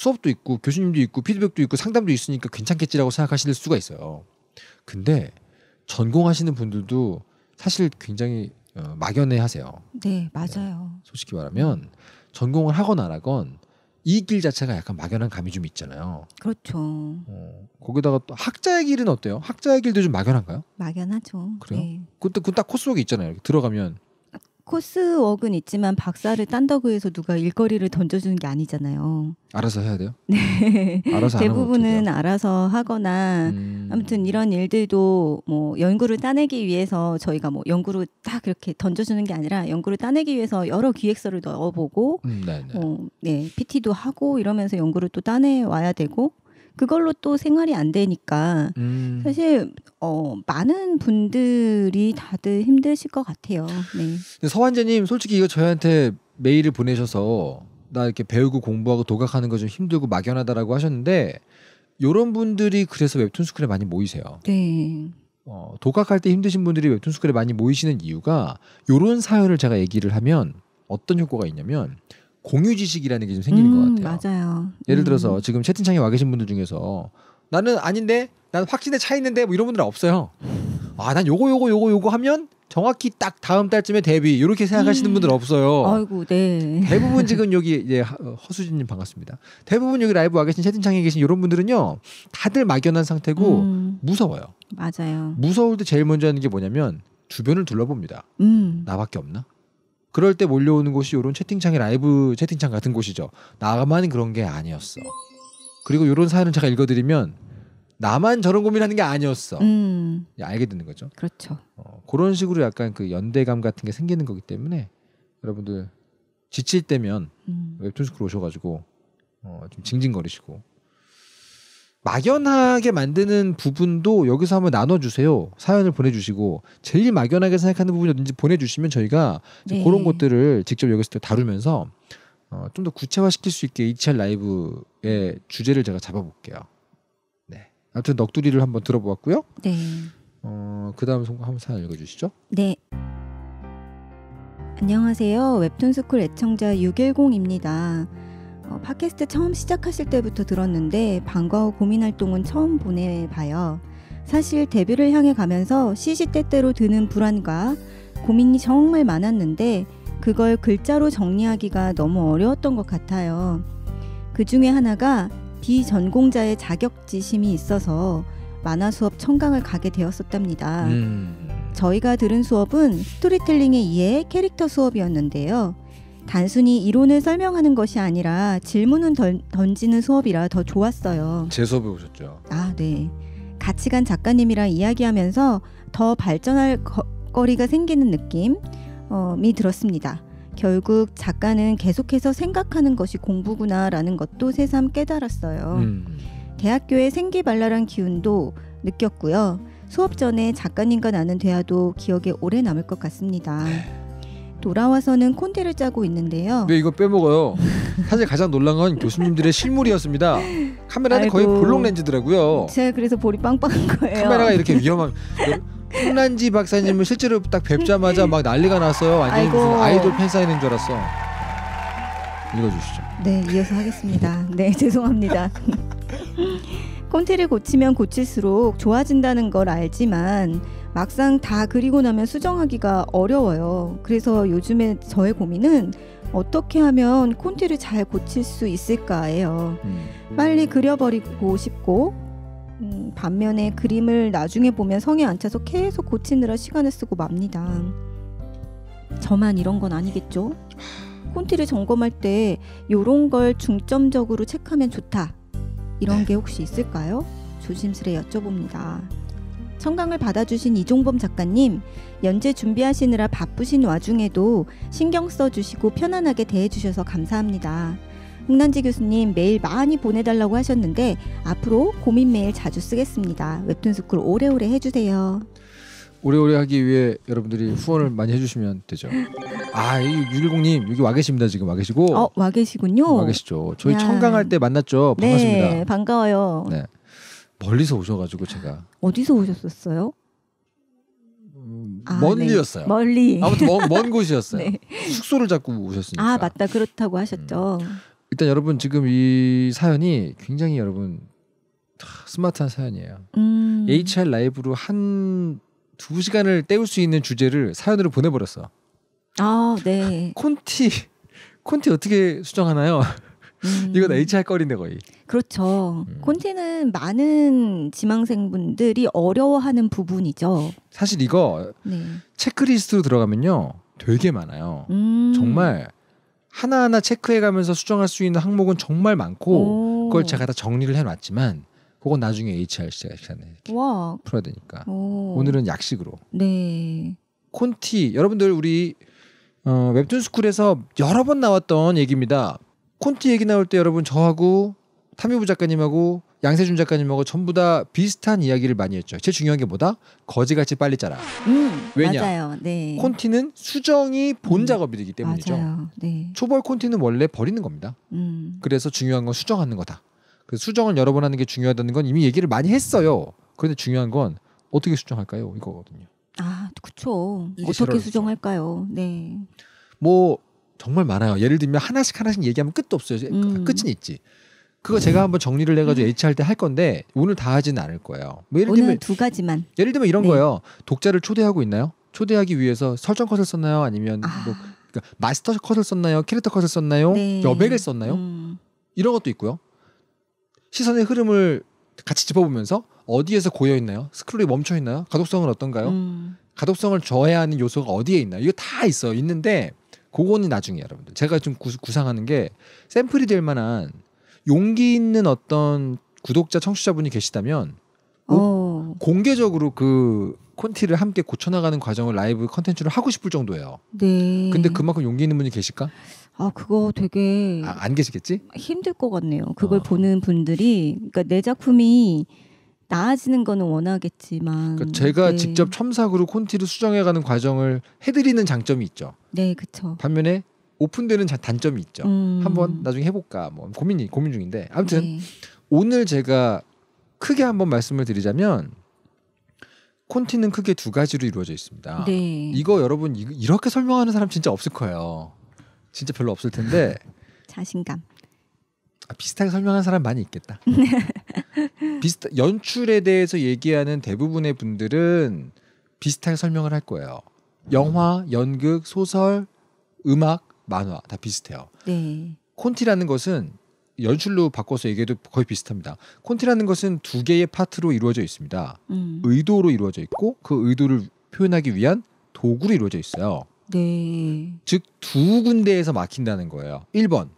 수업도 있고 교수님도 있고 피드백도 있고 상담도 있으니까 괜찮겠지라고 생각하실 수가 있어요. 근데 전공하시는 분들도 사실 굉장히 어, 막연해 하세요. 네, 맞아요. 네, 솔직히 말하면 전공을 하건 안 하건 이 길 자체가 약간 막연한 감이 좀 있잖아요. 그렇죠. 어, 거기다가 또 학자의 길은 어때요? 학자의 길도 좀 막연한가요? 막연하죠. 그래요? 네. 그때 그 딱 코스록이 있잖아요. 들어가면 코스웍은 있지만 박사를 딴다고 해서 누가 일거리를 던져주는 게 아니잖아요. 알아서 해야 돼요? 네. 알아서 대부분은 알아서 하거나 음... 아무튼 이런 일들도 뭐 연구를 따내기 위해서 저희가 뭐 연구를 딱그렇게 던져주는 게 아니라 연구를 따내기 위해서 여러 기획서를 넣어보고 음, 어, 네 PT도 네. 뭐, 네, 하고 이러면서 연구를 또 따내 와야 되고 그걸로 또 생활이 안 되니까 음. 사실 어, 많은 분들이 다들 힘드실 것 같아요. 네. 서환재님 솔직히 이거 저희한테 메일을 보내셔서 나 이렇게 배우고 공부하고 도각하는 거 좀 힘들고 막연하다라고 하셨는데 요런 분들이 그래서 웹툰 스쿨에 많이 모이세요. 네. 어, 도각할 때 힘드신 분들이 웹툰 스쿨에 많이 모이시는 이유가 요런 사연을 제가 얘기를 하면 어떤 효과가 있냐면 공유 지식이라는 게 좀 생기는 음, 것 같아요. 맞아요. 예를 들어서 음. 지금 채팅창에 와 계신 분들 중에서 나는 아닌데 난 확신에 차 있는데 뭐 이런 분들은 없어요. 아, 난 요거 요거 요거 요거 하면 정확히 딱 다음 달쯤에 데뷔 이렇게 생각하시는 음. 분들 없어요. 아이고, 네. 대부분 지금 여기 이제 예, 허수진님 반갑습니다. 대부분 여기 라이브 와 계신 채팅창에 계신 이런 분들은요, 다들 막연한 상태고 음. 무서워요. 맞아요. 무서울 때 제일 먼저 하는 게 뭐냐면 주변을 둘러봅니다. 음. 나밖에 없나? 그럴 때 몰려오는 곳이 요런 채팅창의 라이브 채팅창 같은 곳이죠. 나만 그런 게 아니었어. 그리고 요런 사연을 제가 읽어드리면 나만 저런 고민하는 게 아니었어. 음. 예, 알게 되는 거죠. 그렇죠. 어, 그런 식으로 약간 그 연대감 같은 게 생기는 거기 때문에 여러분들 지칠 때면 음. 웹툰 스쿨 크 오셔가지고 어, 좀 징징거리시고 막연하게 만드는 부분도 여기서 한번 나눠주세요. 사연을 보내주시고 제일 막연하게 생각하는 부분이든지 보내주시면 저희가 네. 그런 것들을 직접 여기서 다루면서 어, 좀 더 구체화시킬 수 있게 이치할 라이브의 주제를 제가 잡아볼게요. 네. 아무튼 넋두리를 한번 들어보았고요. 네. 어, 그다음 한번 사연 읽어주시죠. 네. 안녕하세요. 웹툰스쿨 애청자 610입니다. 어, 팟캐스트 처음 시작하실 때부터 들었는데 방과 후 고민 활동은 처음 보내봐요. 사실 데뷔를 향해 가면서 시시때때로 드는 불안과 고민이 정말 많았는데 그걸 글자로 정리하기가 너무 어려웠던 것 같아요. 그 중에 하나가 비전공자의 자격지심이 있어서 만화 수업 청강을 가게 되었었답니다. 음. 저희가 들은 수업은 스토리텔링의 이해 캐릭터 수업이었는데요. 단순히 이론을 설명하는 것이 아니라 질문을 던, 지는 수업이라 더 좋았어요. 제 수업에 오셨죠? 아, 네. 같이 간 작가님이랑 이야기하면서 더 발전할 거, 거리가 생기는 느낌이 어, 들었습니다. 결국 작가는 계속해서 생각하는 것이 공부구나라는 것도 새삼 깨달았어요. 음. 대학교의 생기발랄한 기운도 느꼈고요. 수업 전에 작가님과 나눈 대화도 기억에 오래 남을 것 같습니다. 네. 돌아와서는 콘테를 짜고 있는데요. 네, 이거 빼먹어요. 사실 가장 놀란 건 교수님들의 실물이었습니다. 카메라는 아이고, 거의 볼록 렌즈더라고요. 제가 그래서 볼이 빵빵한 거예요. 카메라가 이렇게 위험한. 홍란지 박사님은 실제로 딱 뵙자마자 막 난리가 났어요. 완전히 무슨 아이돌 팬 사인인 줄 알았어. 읽어주시죠. 네, 이어서 하겠습니다. 네, 죄송합니다. 콘테를 고치면 고칠수록 좋아진다는 걸 알지만 막상 다 그리고 나면 수정하기가 어려워요. 그래서 요즘에 저의 고민은 어떻게 하면 콘티를 잘 고칠 수 있을까예요. 음. 빨리 그려버리고 싶고 음, 반면에 그림을 나중에 보면 성에 안 차서 계속 고치느라 시간을 쓰고 맙니다. 저만 이런 건 아니겠죠? 콘티를 점검할 때 요런 걸 중점적으로 체크하면 좋다. 이런 네. 게 혹시 있을까요? 조심스레 여쭤봅니다. 청강을 받아주신 이종범 작가님, 연재 준비하시느라 바쁘신 와중에도 신경 써주시고 편안하게 대해주셔서 감사합니다. 홍난지 교수님 메일 많이 보내달라고 하셨는데 앞으로 고민 메일 자주 쓰겠습니다. 웹툰 스쿨 오래오래 해주세요. 오래오래 하기 위해 여러분들이 후원을 많이 해주시면 되죠. 아, 이 유일공님 여기 와 계십니다. 지금 와 계시고. 어, 와 계시군요. 와 계시죠. 저희 야. 청강할 때 만났죠. 네, 반갑습니다. 네, 반가워요. 네. 멀리서 오셔가지고 제가 어디서 오셨었어요? 음, 아, 멀리였어요. 네. 멀리 아무튼 먼, 먼 곳이었어요. 네. 숙소를 잡고 오셨으니까. 아 맞다 그렇다고 음. 하셨죠. 음. 일단 여러분 지금 이 사연이 굉장히 여러분 스마트한 사연이에요. 음. HR 라이브로 한 두 시간을 때울 수 있는 주제를 사연으로 보내버렸어. 아 네. 콘티 콘티 어떻게 수정하나요? 음. 이건 HR 거리인데 거의. 그렇죠. 음. 콘티는 많은 지망생분들이 어려워하는 부분이죠. 사실 이거 네. 체크리스트로 들어가면요, 되게 많아요. 음. 정말 하나하나 체크해가면서 수정할 수 있는 항목은 정말 많고 오. 그걸 제가 다 정리를 해놨지만 그건 나중에 HR 시간에 와. 풀어야 되니까 오. 오늘은 약식으로. 네. 콘티 여러분들 우리 어, 웹툰 스쿨에서 여러 번 나왔던 얘기입니다. 콘티 얘기 나올 때 여러분 저하고 타미부 작가님하고 양세준 작가님하고 전부 다 비슷한 이야기를 많이 했죠. 제일 중요한 게 뭐다? 거지같이 빨리 짜라. 음, 왜냐? 네. 콘티는 수정이 본 음, 작업이 되기 때문이죠. 네. 초벌 콘티는 원래 버리는 겁니다. 음. 그래서 중요한 건 수정하는 거다. 그래서 수정을 여러 번 하는 게 중요하다는 건 이미 얘기를 많이 했어요. 그런데 중요한 건 어떻게 수정할까요? 이거거든요. 아, 그렇죠. 어떻게 수정할까요? 네. 뭐 정말 많아요. 예를 들면 하나씩 하나씩 얘기하면 끝도 없어요. 그 음. 끝은 있지. 그거 음. 제가 한번 정리를 해가지고 음. h r 때 할 건데 오늘 다 하진 않을 거예요. 뭐 예를 들면 두 가지만. 예를 들면 이런 네. 거예요. 독자를 초대하고 있나요? 초대하기 위해서 설정 컷을 썼나요? 아니면 아. 뭐 그러니까 마스터 컷을 썼나요? 캐릭터 컷을 썼나요? 네. 여백을 썼나요? 음. 이런 것도 있고요. 시선의 흐름을 같이 짚어보면서 어디에서 고여 있나요? 스크롤이 멈춰 있나요? 가독성은 어떤가요? 음. 가독성을 저해하는 요소가 어디에 있나요? 이거 다 있어 있는데 그거는 나중에 여러분들 제가 좀 구, 구상하는 게 샘플이 될 만한 용기 있는 어떤 구독자 청취자분이 계시다면 어, 어. 공개적으로 그 콘티를 함께 고쳐나가는 과정을 라이브 컨텐츠로 하고 싶을 정도예요. 네. 근데 그만큼 용기 있는 분이 계실까? 아 그거 되게 아, 안 계시겠지? 힘들 것 같네요. 그걸 어. 보는 분들이 그러니까 내 작품이 나아지는 거는 원하겠지만 그러니까 제가 네. 직접 첨삭으로 콘티를 수정해가는 과정을 해드리는 장점이 있죠. 네, 그렇죠. 반면에 오픈되는 자, 단점이 있죠. 음. 한번 나중에 해볼까 뭐 고민이 고민 중인데 아무튼 네. 오늘 제가 크게 한번 말씀을 드리자면 콘티는 크게 두 가지로 이루어져 있습니다. 네. 이거 여러분 이, 이렇게 설명하는 사람 진짜 없을 거예요. 진짜 별로 없을 텐데 자신감. 아, 비슷하게 설명한 사람 많이 있겠다. 네. 비슷 연출에 대해서 얘기하는 대부분의 분들은 비슷하게 설명을 할 거예요. 영화, 연극, 소설, 음악, 만화 다 비슷해요. 네. 콘티라는 것은 연출로 바꿔서 얘기해도 거의 비슷합니다. 콘티라는 것은 두 개의 파트로 이루어져 있습니다. 음. 의도로 이루어져 있고 그 의도를 표현하기 위한 도구로 이루어져 있어요. 네. 즉 두 군데에서 막힌다는 거예요. 1번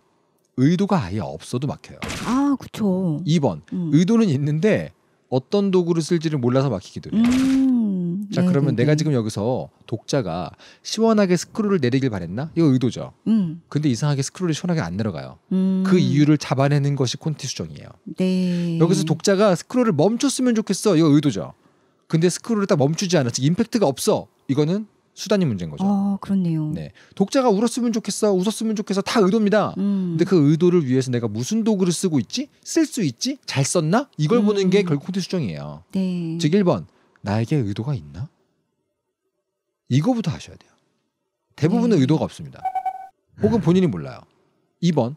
의도가 아예 없어도 막혀요. 아, 그렇죠. 2번. 음. 의도는 있는데 어떤 도구를 쓸지를 몰라서 막히기도 해요. 음, 자, 네, 그러면 네, 내가 네. 지금 여기서 독자가 시원하게 스크롤을 내리길 바랬나? 이거 의도죠. 음. 근데 이상하게 스크롤이 시원하게 안 내려가요. 음. 그 이유를 잡아내는 것이 콘티 수정이에요. 네. 여기서 독자가 스크롤을 멈췄으면 좋겠어. 이거 의도죠. 근데 스크롤을 딱 멈추지 않았지. 임팩트가 없어. 이거는 수단이 문제인 거죠. 아, 그렇네요. 네. 독자가 울었으면 좋겠어, 웃었으면 좋겠어 다 의도입니다. 음. 근데 그 의도를 위해서 내가 무슨 도구를 쓰고 있지? 쓸 수 있지? 잘 썼나? 이걸 음. 보는 게 음. 결국 코드 수정이에요. 네. 즉 1번 나에게 의도가 있나? 이거부터 하셔야 돼요. 대부분은 네. 의도가 없습니다. 혹은 본인이 몰라요. 2번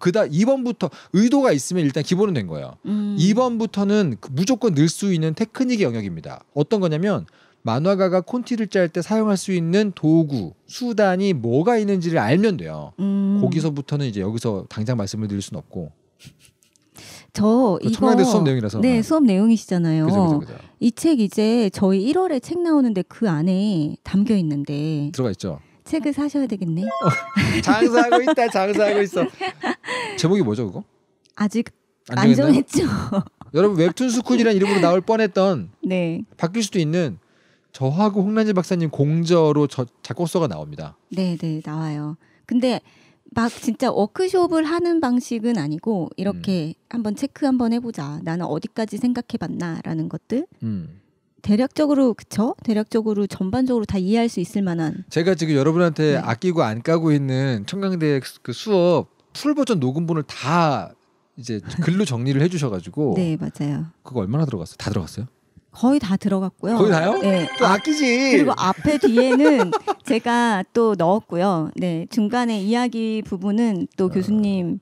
그다 2번부터 의도가 있으면 일단 기본은 된 거예요. 음. 2번부터는 그 무조건 늘 수 있는 테크닉의 영역입니다. 어떤 거냐면 만화가가 콘티를 짤 때 사용할 수 있는 도구, 수단이 뭐가 있는지를 알면 돼요. 음. 거기서부터는 이제 여기서 당장 말씀을 드릴 수 없고. 저 그 이거 청량대 수업 내용이라서. 네, 네. 수업 내용이시잖아요. 이 책 이제 저희 1월에 책 나오는데 그 안에 담겨 있는데 들어가 있죠. 책을 사셔야 되겠네. 어. 장사하고 있다. 장사하고 있어. 제목이 뭐죠, 그거? 아직 안 정했죠. 여러분 웹툰 스쿨이라는 이름으로 나올 뻔했던 네. 바뀔 수도 있는 저하고 홍란지 박사님 공저로 저, 작곡서가 나옵니다. 네, 네 나와요. 근데 막 진짜 워크숍을 하는 방식은 아니고 이렇게 음. 한번 체크 한번 해보자. 나는 어디까지 생각해봤나라는 것들. 음. 대략적으로 그쵸? 대략적으로 전반적으로 다 이해할 수 있을 만한. 제가 지금 여러분한테 네. 아끼고 안 까고 있는 청강대 그 수업 풀 버전 녹음본을 다 이제 글로 정리를 해주셔가지고. 네 맞아요. 그거 얼마나 들어갔어요? 다 들어갔어요? 거의 다 들어갔고요. 거의 다요? 네. 또 아끼지. 그리고 앞에 뒤에는 제가 또 넣었고요. 네. 중간에 이야기 부분은 또 아. 교수님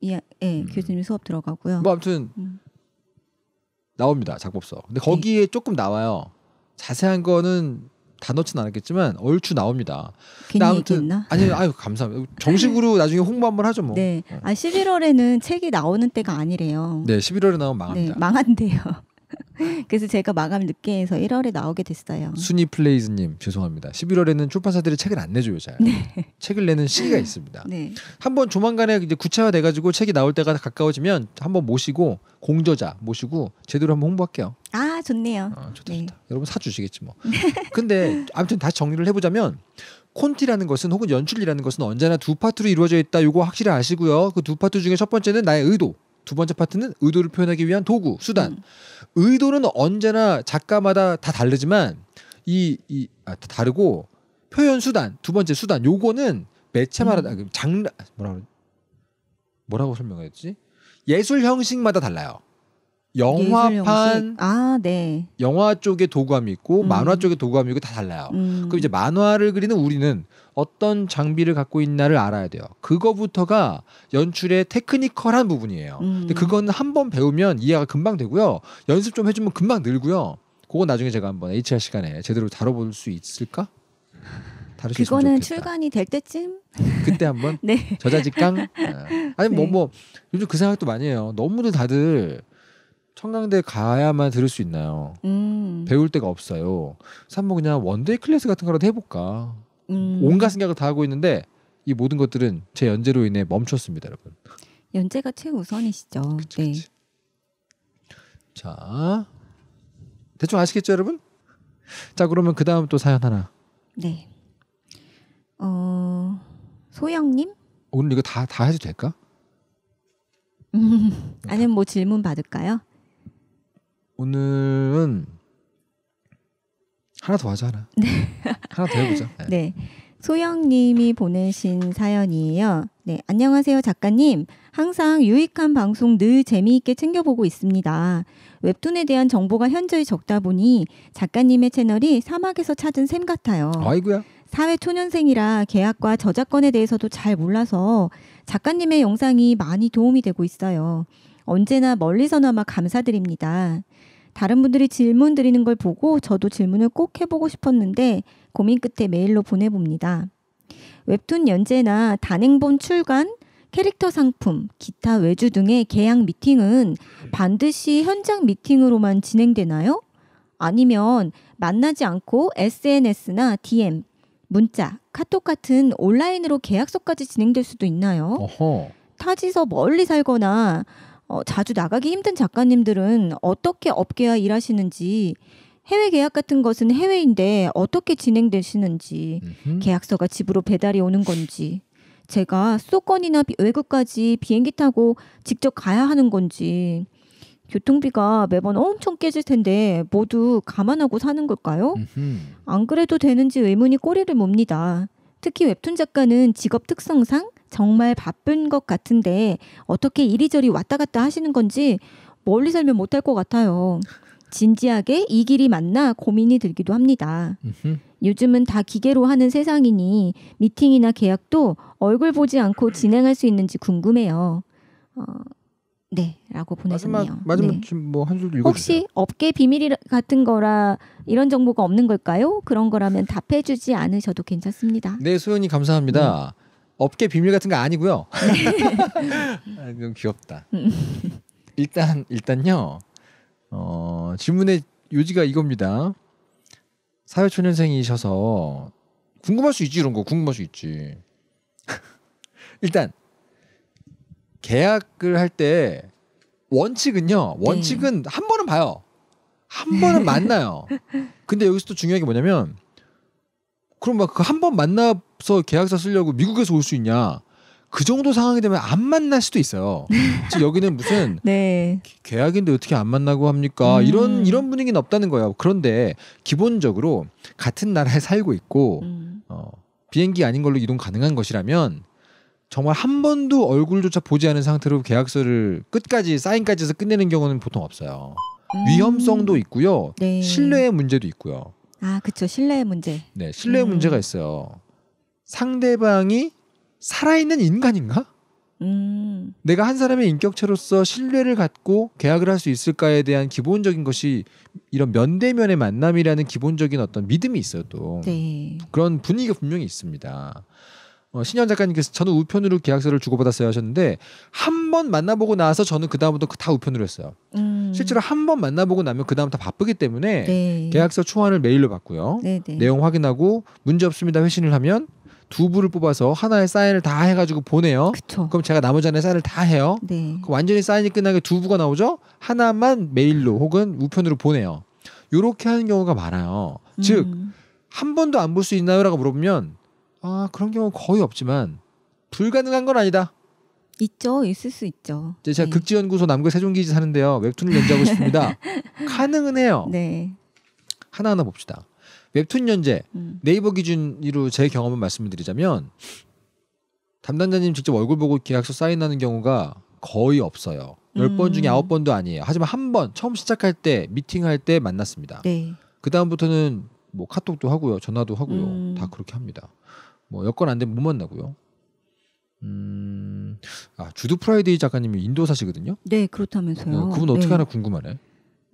이야, 예, 네, 교수님 수업 들어가고요. 뭐 아무튼 음. 나옵니다. 작법서. 근데 네. 거기에 네. 조금 나와요. 자세한 거는 다 넣진 않았겠지만 얼추 나옵니다. 괜히 아무튼 아니 아유 감사합니다. 정식으로 나중에 홍보 한번 하죠 뭐. 네. 네. 아 11월에는 책이 나오는 때가 아니래요. 네, 11월에 나오면 망합니다. 네, 망한대요. 그래서 제가 마감 늦게 해서 1월에 나오게 됐어요. 순이 플레이즈님 죄송합니다. 11월에는 출판사들이 책을 안 내줘요 잘. 네. 책을 내는 시기가 있습니다. 네. 한번 조만간에 이제 구체화돼가지고 책이 나올 때가 가까워지면 한번 모시고 공저자 모시고 제대로 한번 홍보할게요. 아 좋네요. 아, 좋다 네. 좋다. 여러분 사주시겠지 뭐. 네. 근데 아무튼 다시 정리를 해보자면 콘티라는 것은 혹은 연출이라는 것은 언제나 두 파트로 이루어져 있다. 요거 확실히 아시고요. 그 두 파트 중에 첫 번째는 나의 의도. 두 번째 파트는 의도를 표현하기 위한 도구, 수단. 음. 의도는 언제나 작가마다 다 다르지만 이, 이 아, 다르고 표현 수단, 두 번째 수단 요거는 매체마다 음. 아, 장르 뭐라 뭐라고 설명했지? 예술 형식마다 달라요. 영화판 아, 네. 영화 쪽의 도구함이 있고 음. 만화 쪽의 도구함이 있고 다 달라요. 음. 그럼 이제 만화를 그리는 우리는 어떤 장비를 갖고 있나를 알아야 돼요. 그거부터가 연출의 테크니컬한 부분이에요. 음. 근데 그거는 한번 배우면 이해가 금방 되고요. 연습 좀 해주면 금방 늘고요. 그거 나중에 제가 한번 HR 시간에 제대로 다뤄볼 수 있을까? 그거는 다 출간이 될 때쯤 그때 한번 네. 저자직강 아. 아니 뭐뭐 네. 뭐 요즘 그 생각도 많이 해요. 너무들 다들 청강대 가야만 들을 수 있나요? 음. 배울 데가 없어요. 그래서 한번 그냥 원데이 클래스 같은 거라도 해볼까? 음. 온갖 생각을 다 하고 있는데 이 모든 것들은 제 연재로 인해 멈췄습니다, 여러분. 연재가 최우선이시죠. 그치, 네. 그치. 자, 대충 아시겠죠, 여러분? 자, 그러면 그 다음 또 사연 하나. 네. 어, 소영님? 오늘 이거 다 다 해도 될까? 음, 아니면 뭐 질문 받을까요? 오늘은 하나 더 하자 네. 하나 더 해보자. 네. 네. 소영님이 보내신 사연이에요. 네, 안녕하세요 작가님. 항상 유익한 방송 늘 재미있게 챙겨보고 있습니다. 웹툰에 대한 정보가 현저히 적다 보니 작가님의 채널이 사막에서 찾은 셈 같아요. 아이구야. 사회 초년생이라 계약과 저작권에 대해서도 잘 몰라서 작가님의 영상이 많이 도움이 되고 있어요. 언제나 멀리서나마 감사드립니다. 다른 분들이 질문 드리는 걸 보고 저도 질문을 꼭 해보고 싶었는데 고민 끝에 메일로 보내봅니다. 웹툰 연재나 단행본 출간, 캐릭터 상품, 기타 외주 등의 계약 미팅은 반드시 현장 미팅으로만 진행되나요? 아니면 만나지 않고 SNS나 DM, 문자, 카톡 같은 온라인으로 계약서까지 진행될 수도 있나요? 어허. 타지서 멀리 살거나 어, 자주 나가기 힘든 작가님들은 어떻게 업계와 일하시는지 해외 계약 같은 것은 해외인데 어떻게 진행되시는지 음흠. 계약서가 집으로 배달이 오는 건지 제가 수도권이나 외국까지 비행기 타고 직접 가야 하는 건지 교통비가 매번 엄청 깨질 텐데 모두 감안하고 사는 걸까요? 음흠. 안 그래도 되는지 의문이 꼬리를 뭅니다. 특히 웹툰 작가는 직업 특성상 정말 바쁜 것 같은데 어떻게 이리저리 왔다 갔다 하시는 건지 멀리 살면 못할 것 같아요. 진지하게 이 길이 맞나 고민이 들기도 합니다. 요즘은 다 기계로 하는 세상이니 미팅이나 계약도 얼굴 보지 않고 진행할 수 있는지 궁금해요. 어, 네라고 보내셨네요. 마지막 마지막 네. 뭐한 줄 읽어주세요. 혹시 업계 비밀 같은 거라 이런 정보가 없는 걸까요? 그런 거라면 답해주지 않으셔도 괜찮습니다. 네 소연이 감사합니다. 네. 업계 비밀 같은 거 아니고요. 네. 아, 좀 귀엽다. 일단 일단요. 어, 질문의 요지가 이겁니다. 사회초년생이셔서 궁금할 수 있지 이런 거 궁금할 수 있지. 일단 계약을 할 때 원칙은요. 네. 원칙은 네. 한 번은 봐요. 한 번은 만나요. 근데 여기서 또 중요한 게 뭐냐면 그럼 막그한번 만나서 계약서 쓰려고 미국에서 올 수 있냐? 그 정도 상황이 되면 안 만날 수도 있어요. 네. 지금 여기는 무슨 네. 계약인데 어떻게 안 만나고 합니까? 음. 이런 이런 분위기는 없다는 거예요. 그런데 기본적으로 같은 나라에 살고 있고 음. 어, 비행기 아닌 걸로 이동 가능한 것이라면 정말 한 번도 얼굴조차 보지 않은 상태로 계약서를 끝까지 사인까지 해서 끝내는 경우는 보통 없어요. 음. 위험성도 있고요. 네. 신뢰의 문제도 있고요. 아, 그렇죠. 신뢰의 문제. 네, 신뢰의 음. 문제가 있어요. 상대방이 살아있는 인간인가? 음. 내가 한 사람의 인격체로서 신뢰를 갖고 계약을 할 수 있을까에 대한 기본적인 것이 이런 면대면의 만남이라는 기본적인 어떤 믿음이 있어요 또 네. 그런 분위기가 분명히 있습니다 어, 신현 작가님께서 저는 우편으로 계약서를 주고받았어요 하셨는데 한 번 만나보고 나서 저는 그 다음부터 다 우편으로 했어요. 음. 실제로 한 번 만나보고 나면 그 다음 부터 바쁘기 때문에 네. 계약서 초안을 메일로 받고요. 네네. 네. 내용 확인하고 문제 없습니다 회신을 하면 두 부를 뽑아서 하나의 사인을 다 해가지고 보내요. 그쵸. 그럼 제가 나머지 하나의 사인을 다 해요. 네. 그럼 완전히 사인이 끝나게 두 부가 나오죠. 하나만 메일로 혹은 우편으로 보내요. 요렇게 하는 경우가 많아요. 음. 즉한 번도 안 볼 수 있나요라고 물어보면 아 그런 경우 거의 없지만 불가능한 건 아니다. 있죠, 있을 수 있죠. 이제 제가 네. 극지연구소 남구 세종기지 사는데요. 웹툰을 연재하고 싶습니다. 가능은 해요. 네. 하나하나 봅시다. 웹툰 연재 음. 네이버 기준으로 제 경험을 말씀드리자면 담당자님 직접 얼굴 보고 계약서 사인하는 경우가 거의 없어요. 음. 10번 중에 아홉 번도 아니에요. 하지만 한 번 처음 시작할 때 미팅할 때 만났습니다. 네. 그다음부터는 뭐 카톡도 하고요, 전화도 하고요, 음. 다 그렇게 합니다. 뭐 여건 안 되면 못 만나고요. 음, 아 주드 프라이데이 작가님이 인도 사시거든요. 네, 그렇다면서요. 네, 그분 어떻게 네. 하나 궁금하네.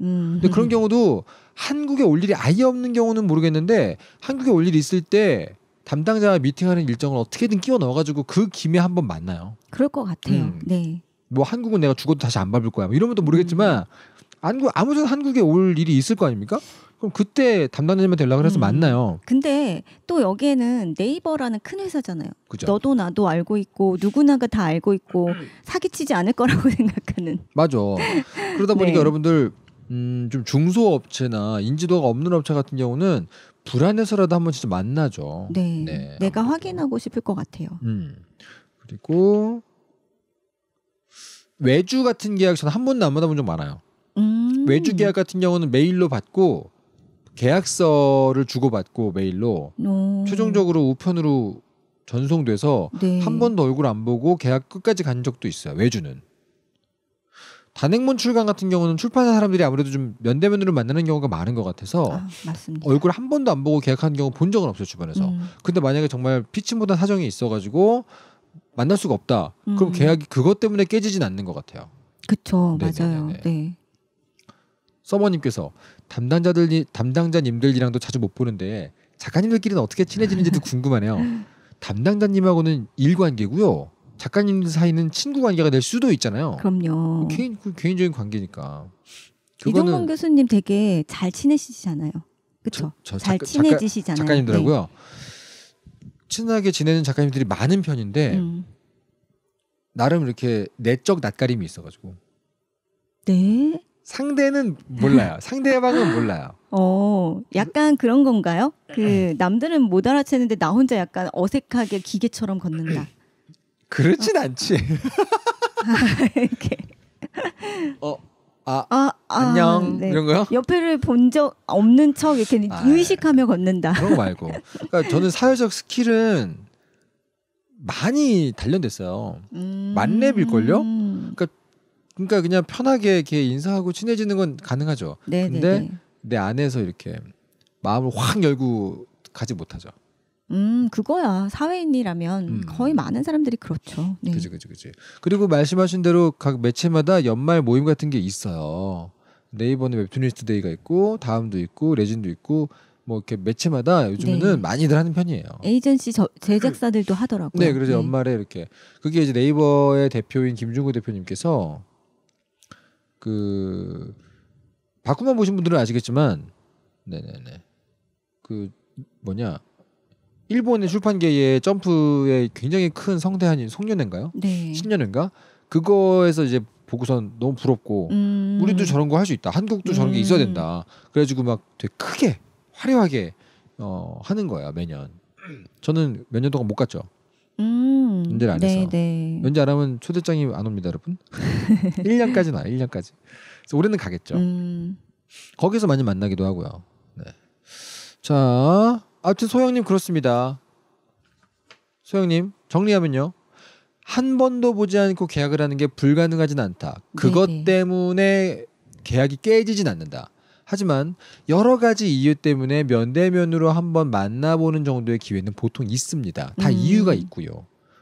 음. 근데 그런 경우도 한국에 올 일이 아예 없는 경우는 모르겠는데 한국에 올 일이 있을 때 담당자와 미팅하는 일정을 어떻게든 끼워 넣어가지고 그 김에 한번 만나요. 그럴 것 같아요. 음. 네. 뭐 한국은 내가 죽어도 다시 안 밟을 거야. 뭐 이러면 또 모르겠지만 음. 한 아무튼 한국에 올 일이 있을 거 아닙니까? 그럼 그때 담당자님한테 연락을 해서 음. 만나요. 근데 또 여기에는 네이버라는 큰 회사잖아요. 그죠. 너도 나도 알고 있고 누구나가 다 알고 있고 사기치지 않을 거라고 생각하는. 맞아. 그러다 보니까 네. 여러분들 음, 좀 중소업체나 인지도가 없는 업체 같은 경우는 불안해서라도 한번 진짜 만나죠. 네. 네 내가 아무래도. 확인하고 싶을 것 같아요. 음. 그리고 외주 같은 계약 서는한 번도 안 받아본 적 많아요. 음. 외주 계약 같은 경우는 메일로 받고 계약서를 주고받고 메일로 오. 최종적으로 우편으로 전송돼서 네. 한 번도 얼굴 안 보고 계약 끝까지 간 적도 있어요. 외주는. 단행본 출간 같은 경우는 출판사 사람들이 아무래도 좀 면대면으로 만나는 경우가 많은 것 같아서 아, 얼굴 한 번도 안 보고 계약하는 경우 본 적은 없어요 주변에서. 음. 근데 만약에 정말 피치 보다 사정이 있어가지고 만날 수가 없다. 음. 그럼 계약이 그것 때문에 깨지진 않는 것 같아요. 그렇죠, 맞아요. 네. 서버님께서 담당자들 담당자님들이랑도 자주 못 보는데 작가님들끼리는 어떻게 친해지는지도 궁금하네요. 담당자님하고는 일 관계고요. 작가님들 사이는 친구 관계가 될 수도 있잖아요. 그럼요. 개인 그 개인적인 관계니까. 이동문 교수님 되게 잘 친해지시잖아요. 그렇죠. 잘 친해지시잖아요. 작가, 님들하고요 네. 친하게 지내는 작가님들이 많은 편인데 음. 나름 이렇게 내적 낯가림이 있어가지고. 네. 상대는 몰라요. 상대방은 몰라요. 어, 약간 그런 건가요? 그 남들은 못 알아채는데 나 혼자 약간 어색하게 기계처럼 걷는다. 그렇진 어. 않지. 어, 어 아, 아, 아, 안녕 네. 이런 거요? 옆에를 본 적 없는 척 이렇게 아, 유의식하며 네. 걷는다. 그런 거 말고. 그러니까 저는 사회적 스킬은 많이 단련됐어요. 음... 만렙일걸요? 그러니까 그러니까 그냥 편하게 이렇게 인사하고 친해지는 건 가능하죠. 네, 네 근데 네, 네. 내 안에서 이렇게 마음을 확 열고 가지 못하죠. 음, 그거야. 사회인이라면 음. 거의 많은 사람들이 그렇죠. 네. 그지, 그지, 그지. 그리고 말씀하신 대로 각 매체마다 연말 모임 같은 게 있어요. 네이버는 웹툰리스트데이가 있고 다음도 있고 레진도 있고 뭐 이렇게 매체마다 요즘에는 네. 많이들 하는 편이에요. 에이전시 저, 제작사들도 하더라고요. 네, 그래서 네. 연말에 이렇게 그게 이제 네이버의 대표인 김중구 대표님께서 그 바꾸만 보신 분들은 아시겠지만 네네네 그 뭐냐 일본의 출판계의 점프에 굉장히 큰 성대한인 송년회인가요? 네. 신년회인가? 그거에서 이제 보고선 너무 부럽고 음. 우리도 저런 거 할 수 있다. 한국도 저런 음. 게 있어야 된다. 그래가지고 막 되게 크게 화려하게 어, 하는 거야 매년. 저는 몇 년 동안 못 갔죠. 음. 연재안 해서 네, 연재 네. 안 하면 초대장이 안 옵니다, 여러분. 1년까지 나, 1년까지. 그래서 올해는 가겠죠. 음. 거기서 많이 만나기도 하고요. 네. 자, 아무튼 소영님 그렇습니다. 소영님 정리하면요. 한 번도 보지 않고 계약을 하는 게 불가능하진 않다. 그것 네네. 네. 때문에 계약이 깨지진 않는다. 하지만 여러 가지 이유 때문에 면대면으로 한번 만나보는 정도의 기회는 보통 있습니다. 다 음. 이유가 있고요.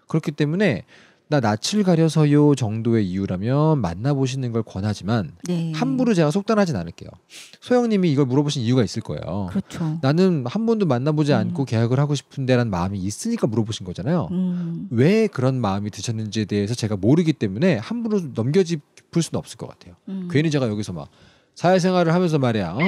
그렇기 때문에 나 낯을 가려서요 정도의 이유라면 만나보시는 걸 권하지만 네. 함부로 제가 속단하진 않을게요. 소영님이 이걸 물어보신 이유가 있을 거예요. 그렇죠. 나는 한 번도 만나보지 음. 않고 계약을 하고 싶은데란 마음이 있으니까 물어보신 거잖아요. 음. 왜 그런 마음이 드셨는지에 대해서 제가 모르기 때문에 함부로 넘겨짚을 수는 없을 것 같아요. 음. 괜히 제가 여기서 막 사회생활을 하면서 말이야. 어?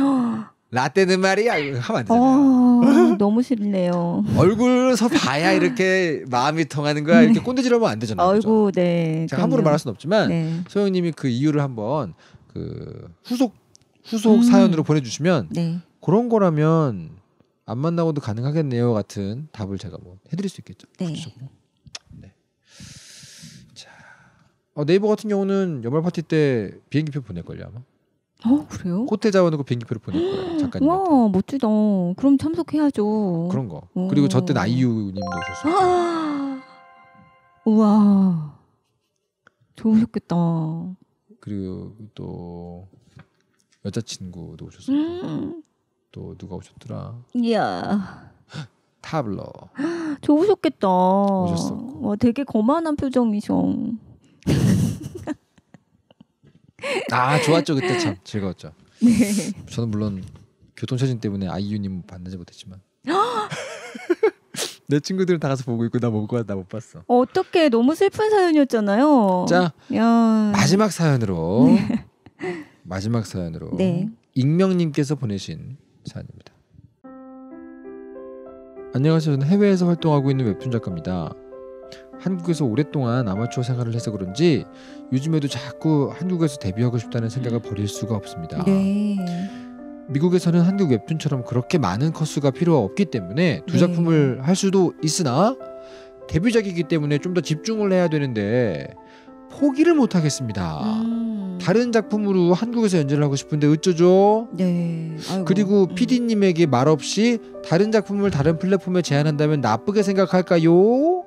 어? 라떼는 말이야 이거 하면 안 되잖아요. 어, 너무 싫네요. 얼굴서 봐야 이렇게 마음이 통하는 거야. 이렇게 꼰대질하면 안 되잖아요. 아이고, 그렇죠? 네. 제가 그럼요. 함부로 말할 수는 없지만 네. 소영님이 그 이유를 한번 그 후속 후속 음. 사연으로 보내주시면 네. 그런 거라면 안 만나고도 가능하겠네요 같은 답을 제가 뭐 해드릴 수 있겠죠. 네. 구체적 그렇죠. 네. 자, 어, 네이버 같은 경우는 연말 파티 때 비행기표 보낼 걸요 아마. 어 그래요? 호텔 잡아놓고 비행기표를 보낼 거예요 작가님. 와 멋지다. 그럼 참석해야죠. 그런 거. 오. 그리고 저때 나이유님도 오셨어요. 우와 좋으셨겠다. 그리고 또 여자친구도 오셨어요 음. 또 누가 오셨더라? 이야. 타블러. 좋으셨겠다. 오셨었와 되게 거만한 표정이셔. 아 좋았죠 그때 참 즐거웠죠. 네. 저는 물론 교통체증 때문에 아이유님 만나지 못했지만. 내 친구들은 다 가서 보고 있고 나못 봐, 나못 봤어. 어떻게 너무 슬픈 사연이었잖아요. 자 야. 마지막 사연으로 네. 마지막 사연으로 네. 익명님께서 보내신 사연입니다. 안녕하세요. 저는 해외에서 활동하고 있는 웹툰 작가입니다. 한국에서 오랫동안 아마추어 생활을 해서 그런지 요즘에도 자꾸 한국에서 데뷔하고 싶다는 생각을 음. 버릴 수가 없습니다. 네. 미국에서는 한국 웹툰처럼 그렇게 많은 컷수가 필요 없기 때문에 두 네. 작품을 네. 할 수도 있으나 데뷔작이기 때문에 좀 더 집중을 해야 되는데 포기를 못 하겠습니다. 음. 다른 작품으로 한국에서 연재를 하고 싶은데 어쩌죠? 네. 아이고. 그리고 PD님에게 음. 말없이 다른 작품을 다른 플랫폼에 제안한다면 나쁘게 생각할까요?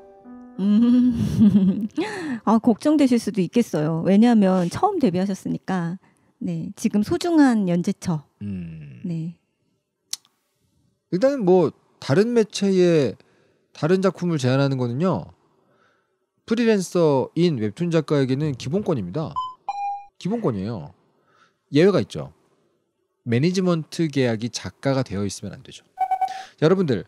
음. 아, 걱정되실 수도 있겠어요. 왜냐하면 처음 데뷔하셨으니까. 네. 지금 소중한 연재처. 음. 네. 일단 뭐 다른 매체에 다른 작품을 제안하는 거는요. 프리랜서인 웹툰 작가에게는 기본권입니다. 기본권이에요. 예외가 있죠. 매니지먼트 계약이 작가가 되어 있으면 안 되죠. 여러분들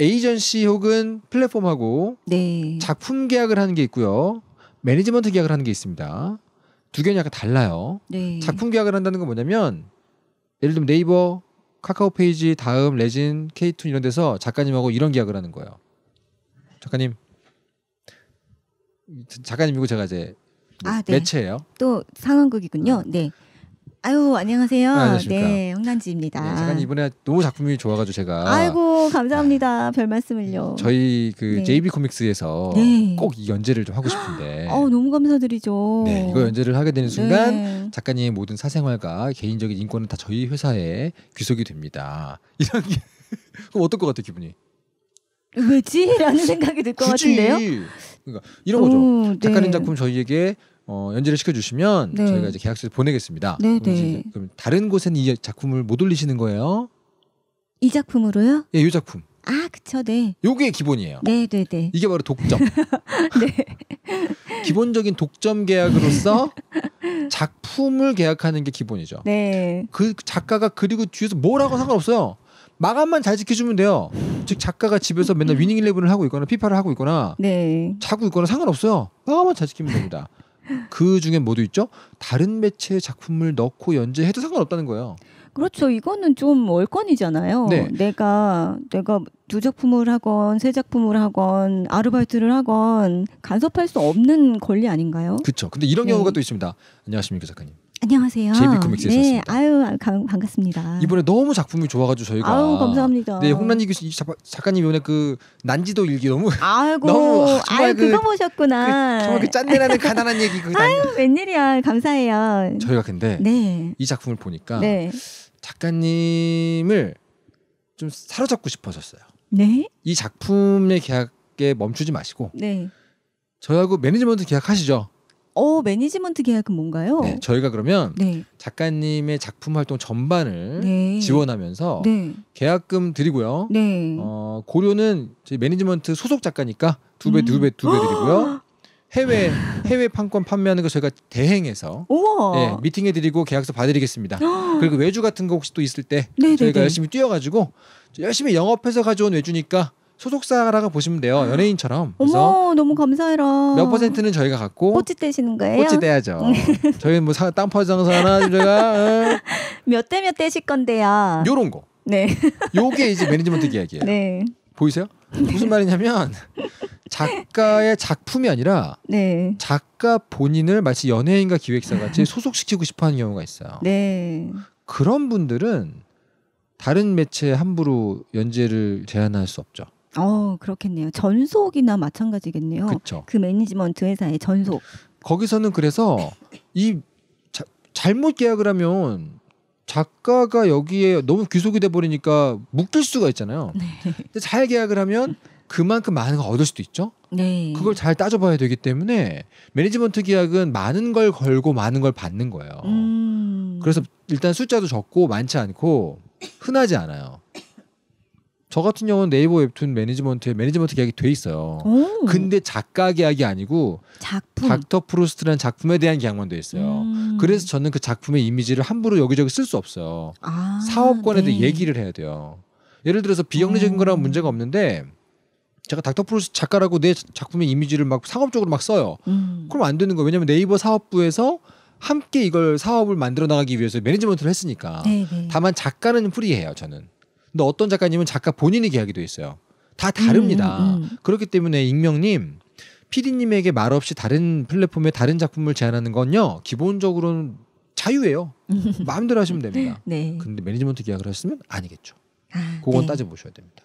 에이전시 혹은 플랫폼하고 네. 작품 계약을 하는 게 있고요. 매니지먼트 계약을 하는 게 있습니다. 두 개는 약간 달라요. 네. 작품 계약을 한다는 건 뭐냐면 예를 들면 네이버, 카카오 페이지, 다음, 레진, 케이툰 이런 데서 작가님하고 이런 계약을 하는 거예요. 작가님, 작가님이고 제가 이제 아, 네. 매체예요. 또 상황극이군요. 어. 네. 아유 안녕하세요. 아, 네, 네 홍난지입니다. 네, 제가 이번에 너무 작품이 좋아가지고 제가 아이고 감사합니다. 아, 별 말씀을요. 저희 그 네. JB 코믹스에서 네. 꼭이 연재를 좀 하고 싶은데. 어 너무 감사드리죠. 네, 이거 연재를 하게 되는 순간 네. 작가님의 모든 사생활과 개인적인 인권은 다 저희 회사에 귀속이 됩니다. 이런 게 그럼 어떨 것 같아 기분이? 왜지? 라는 생각이 들 것 같은데요. 그러니까 이런 거죠. 오, 네. 작가님 작품 저희에게 어, 연재를 시켜주시면 네. 저희가 이제 계약서를 보내겠습니다. 네, 그럼, 네. 그럼 다른 곳에는 이 작품을 못 올리시는 거예요? 이 작품으로요? 예, 이 작품. 아, 그쵸, 네. 요게 기본이에요. 네, 네, 네. 이게 바로 독점. 네. 기본적인 독점 계약으로서 작품을 계약하는 게 기본이죠. 네. 그 작가가 그리고 뒤에서 뭐라고 상관없어요. 마감만 잘 지켜주면 돼요. 즉 작가가 집에서 맨날 위닝 일레븐을 하고 있거나 피파를 하고 있거나 네. 자고 있거나 상관없어요. 마감만 잘 지키면 됩니다. 그 중에 뭐도 있죠? 다른 매체의 작품을 넣고 연재해도 상관없다는 거예요. 그렇죠. 이거는 좀 월권이잖아요. 네. 내가 내가 두 작품을 하건 세 작품을 하건 아르바이트를 하건 간섭할 수 없는 권리 아닌가요? 그렇죠. 근데 이런 경우가 네. 또 있습니다. 안녕하십니까 작가님. 안녕하세요. 제비 코믹스에 네, 있었습니다. 아유 감, 반갑습니다. 이번에 너무 작품이 좋아가지고 저희가 아유 감사합니다. 네, 홍란희 교수 작가님 이번에 그 난지도 일기 너무 아이고 너무 아유 그, 그거 보셨구나. 그, 정말 그 짠내라는 그 가난한 얘기 그 아유 난... 웬일이야 감사해요. 저희가 근데 네. 이 작품을 보니까 네. 작가님을 좀 사로잡고 싶어졌어요. 네. 이 작품의 계약에 멈추지 마시고 네. 저하고 매니지먼트 계약하시죠. 어 매니지먼트 계약은 뭔가요? 네, 저희가 그러면 네. 작가님의 작품 활동 전반을 네. 지원하면서 네. 계약금 드리고요. 네. 어, 고려는 저희 매니지먼트 소속 작가니까 두 배, 두 배, 음. 두배 드리고요. 아. 해외 해외 판권 판매하는 거 저희가 대행해서 예, 미팅해 드리고 계약서 봐드리겠습니다. 아. 그리고 외주 같은 거 혹시 또 있을 때네 네, 저희가 열심히 뛰어가지고 열심히 영업해서 가져온 외주니까 소속사라고 보시면 돼요. 아. 연예인처럼. 그래서 어머 너무 감사해라. 몇 퍼센트는 저희가 갖고 꼬치 떼시는 거예요? 꽃이 떼야죠. 음. 저희 뭐 사- 땅 파장사 하나 저희가 몇대몇 어? 대실 건데요. 요런 거. 네. 요게 이제 매니지먼트 이야기예요 네. 보이세요? 무슨 네. 말이냐면 작가의 작품이 아니라 네. 작가 본인을 마치 연예인과 기획사 같이 소속시키고 싶어하는 경우가 있어요. 네. 그런 분들은 다른 매체에 함부로 연재를 제한할 수 없죠. 어 그렇겠네요. 전속이나 마찬가지겠네요. 그쵸. 그 매니지먼트 회사의 전속. 거기서는 그래서 이 자, 잘못 계약을 하면 작가가 여기에 너무 귀속이 돼 버리니까 묶일 수가 있잖아요. 네. 근데 잘 계약을 하면 그만큼 많은 걸 얻을 수도 있죠. 네. 그걸 잘 따져봐야 되기 때문에 매니지먼트 계약은 많은 걸 걸고 많은 걸 받는 거예요. 음. 그래서 일단 숫자도 적고 많지 않고 흔하지 않아요. 저 같은 경우는 네이버 웹툰 매니지먼트에 매니지먼트 계약이 돼 있어요. 오. 근데 작가 계약이 아니고 작품. 닥터 프루스트라는 작품에 대한 계약만 돼 있어요. 음. 그래서 저는 그 작품의 이미지를 함부로 여기저기 쓸 수 없어요. 아, 사업권에도 네. 얘기를 해야 돼요. 예를 들어서 비영리적인 어. 거라면 문제가 없는데 제가 닥터 프루스트 작가라고 내 작품의 이미지를 막 상업적으로 막 써요. 음. 그럼 안 되는 거예요. 왜냐면 하 네이버 사업부에서 함께 이걸 사업을 만들어 나가기 위해서 매니지먼트를 했으니까. 네네. 네. 다만 작가는 프리해요, 저는. 근데 어떤 작가님은 작가 본인이 계약이 돼 있어요. 다 다릅니다. 음, 음, 음. 그렇기 때문에 익명님 피디님에게 말없이 다른 플랫폼에 다른 작품을 제안하는 건요 기본적으로는 자유예요. 마음대로 하시면 됩니다. 네. 근데 매니지먼트 계약을 했으면 아니겠죠. 아, 네. 그건 네. 따져보셔야 됩니다.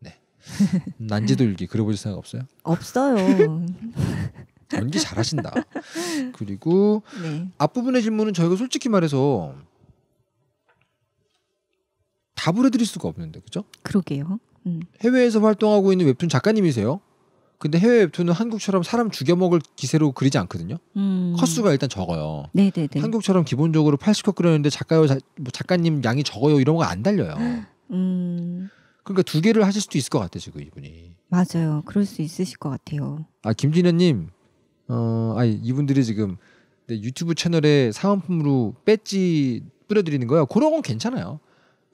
네. 난지도 일기 그려보실 생각 없어요? 없어요. 연기 잘하신다. 그리고 네. 앞부분의 질문은 저희가 솔직히 말해서 다 보내드릴 수가 없는데 그죠? 그러게요. 음. 해외에서 활동하고 있는 웹툰 작가님이세요. 근데 해외 웹툰은 한국처럼 사람 죽여먹을 기세로 그리지 않거든요. 음. 컷수가 일단 적어요. 네네네. 한국처럼 기본적으로 80컷 그렸는데 작가요 자, 뭐 작가님 양이 적어요 이런 거 안 달려요. 음. 그러니까 두 개를 하실 수도 있을 것 같아 요 지금 이분이. 맞아요. 그럴 수 있으실 것 같아요. 아 김진현님, 어, 아니 이분들이 지금 네, 유튜브 채널에 상은품으로 배지 뿌려드리는 거예요. 그런 건 괜찮아요.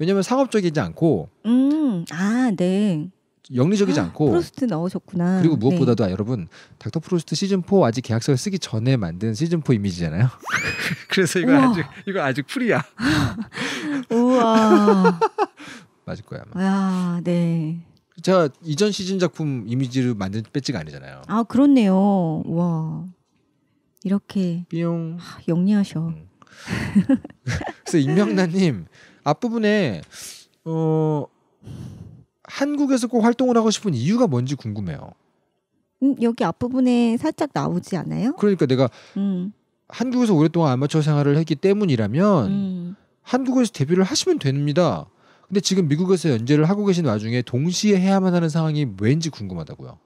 왜냐면 상업적이지 않고 음, 아, 네. 영리적이지 아, 않고 프로스트 넣으셨구나. 그리고 네. 무엇보다도 네. 아, 여러분 닥터 프로스트 시즌 4 아직 계약서를 쓰기 전에 만든 시즌 4 이미지잖아요. 그래서 이거 아직 이거 아직 풀이야. 우와. 맞을 거야 아마. 야, 네. 제가 이전 시즌 작품 이미지를 만든 배지가 아니잖아요. 아 그렇네요. 와 이렇게 삐용 영리하셔. 음. 그래서 임명나님 앞부분에 어 한국에서 꼭 활동을 하고 싶은 이유가 뭔지 궁금해요. 음, 여기 앞부분에 살짝 나오지 않아요? 그러니까 내가 음. 한국에서 오랫동안 아마추어 생활을 했기 때문이라면 음. 한국에서 데뷔를 하시면 됩니다. 근데 지금 미국에서 연재를 하고 계신 와중에 동시에 해야만 하는 상황이 왠지 궁금하다고요.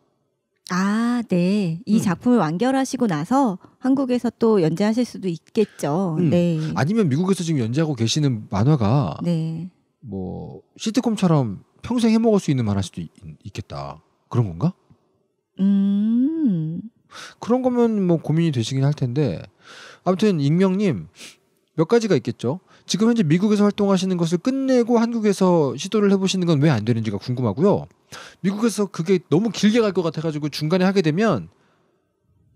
아, 네. 이 음. 작품을 완결하시고 나서 한국에서 또 연재하실 수도 있겠죠. 음. 네. 아니면 미국에서 지금 연재하고 계시는 만화가 네. 뭐 시트콤처럼 평생 해먹을 수 있는 만화일 수도 있, 겠다 그런 건가? 음. 그런 거면 뭐 고민이 되시긴 할 텐데 아무튼 익명님 몇 가지가 있겠죠. 지금 현재 미국에서 활동하시는 것을 끝내고 한국에서 시도를 해보시는 건 왜 안 되는지가 궁금하고요. 미국에서 그게 너무 길게 갈 것 같아가지고 중간에 하게 되면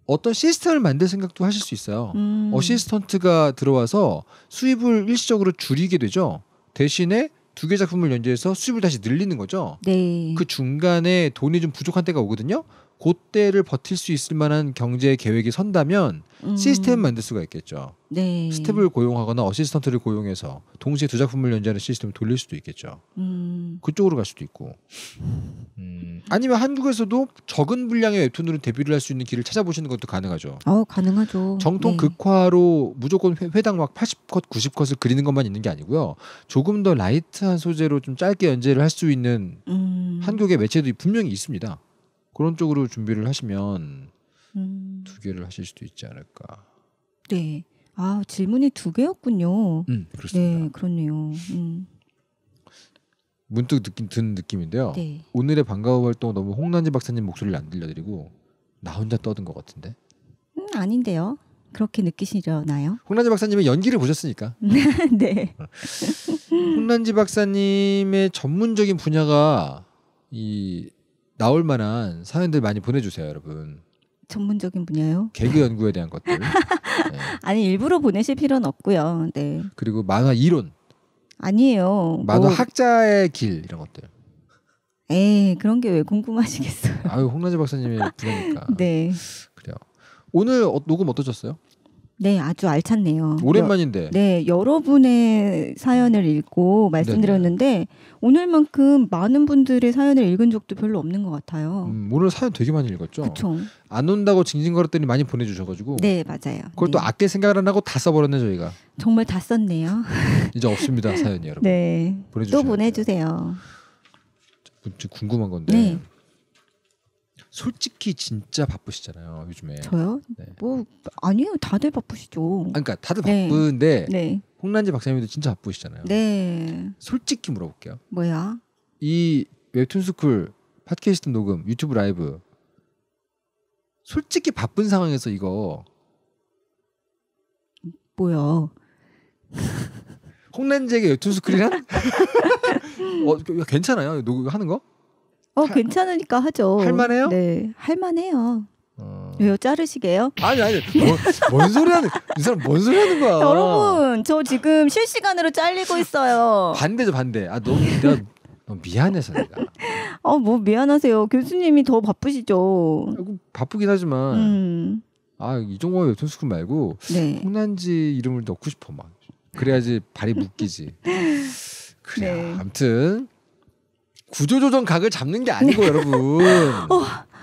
어떤 시스템을 만들 생각도 하실 수 있어요. 음. 어시스턴트가 들어와서 수입을 일시적으로 줄이게 되죠. 대신에 두 개 작품을 연재해서 수입을 다시 늘리는 거죠. 네. 그 중간에 돈이 좀 부족한 때가 오거든요. 그때를 버틸 수 있을 만한 경제 계획이 선다면 음. 시스템 만들 수가 있겠죠. 네. 스텝을 고용하거나 어시스턴트를 고용해서 동시에 두 작품을 연재하는 시스템을 돌릴 수도 있겠죠. 음. 그쪽으로 갈 수도 있고. 음. 아니면 한국에서도 적은 분량의 웹툰으로 데뷔를 할 수 있는 길을 찾아보시는 것도 가능하죠. 어, 가능하죠. 정통 네. 극화로 무조건 회당 막 80컷, 90컷을 그리는 것만 있는 게 아니고요. 조금 더 라이트한 소재로 좀 짧게 연재를 할 수 있는 음. 한국의 매체도 분명히 있습니다. 그런 쪽으로 준비를 하시면 음. 두 개를 하실 수도 있지 않을까. 네. 아 질문이 두 개였군요. 음, 그렇습니다. 네, 그렇네요. 음. 문득 느낀 든 느낌인데요. 네. 오늘의 반가워 활동 너무 홍난지 박사님 목소리를 안 들려드리고 나 혼자 떠든 것 같은데. 음, 아닌데요. 그렇게 느끼시려나요? 홍난지 박사님의 연기를 보셨으니까. 네. 홍난지 박사님의 전문적인 분야가 이 나올 만한 사연들 많이 보내주세요, 여러분. 전문적인 분야요? 개그 연구에 대한 것들. 네. 아니 일부러 보내실 필요는 없고요. 네. 그리고 만화 이론. 아니에요. 만화 뭐... 학자의 길 이런 것들. 에 그런 게 왜 궁금하시겠어요. 아유 홍라지 박사님의 분야니까. 네. 그래요. 오늘 어, 녹음 어떠셨어요? 네, 아주 알찼네요. 오랜만인데. 여, 네, 여러분의 사연을 읽고 말씀드렸는데 네네. 오늘만큼 많은 분들의 사연을 읽은 적도 별로 없는 것 같아요. 음, 오늘 사연 되게 많이 읽었죠. 그쵸. 안 온다고 징징거렸더니 많이 보내주셔가지고. 네, 맞아요. 그걸 네. 또 아껴 생각을 안 하고 다 써버렸네 저희가. 정말 다 썼네요. 이제 없습니다 사연 여러분. 네. 보내주세요. 또 보내주세요. 궁금한 건데. 네. 솔직히 진짜 바쁘시잖아요 요즘에. 저요? 네. 뭐 아니에요 다들 바쁘시죠. 아, 그러니까 다들 네. 바쁜데 네. 홍란지 박사님도 진짜 바쁘시잖아요. 네. 솔직히 물어볼게요. 뭐야? 이 웹툰 스쿨 팟캐스트 녹음 유튜브 라이브 솔직히 바쁜 상황에서 이거 뭐야? 홍란지에게 웹툰 스쿨이란? 어 괜찮아요 녹음 하는 거? 어 하, 괜찮으니까 하죠. 할만해요? 네, 할만해요. 어... 왜요? 자르시게요? 아니 아니 뭐, 뭔 소리 하는 이 사람 뭔 소리 하는 거야? 여러분 저 지금 실시간으로 잘리고 있어요. 반대죠 반대. 아 너무 내가 미안해서 내가. 어뭐 미안하세요. 교수님이 더 바쁘시죠. 아, 그 바쁘긴 하지만 음. 아 이종호 웹툰스쿨 말고 네. 홍난지 이름을 넣고 싶어 막 그래야지 발이 묶이지. 그래 네. 아무튼 구조조정 각을 잡는 게 아니고 네. 여러분. 어,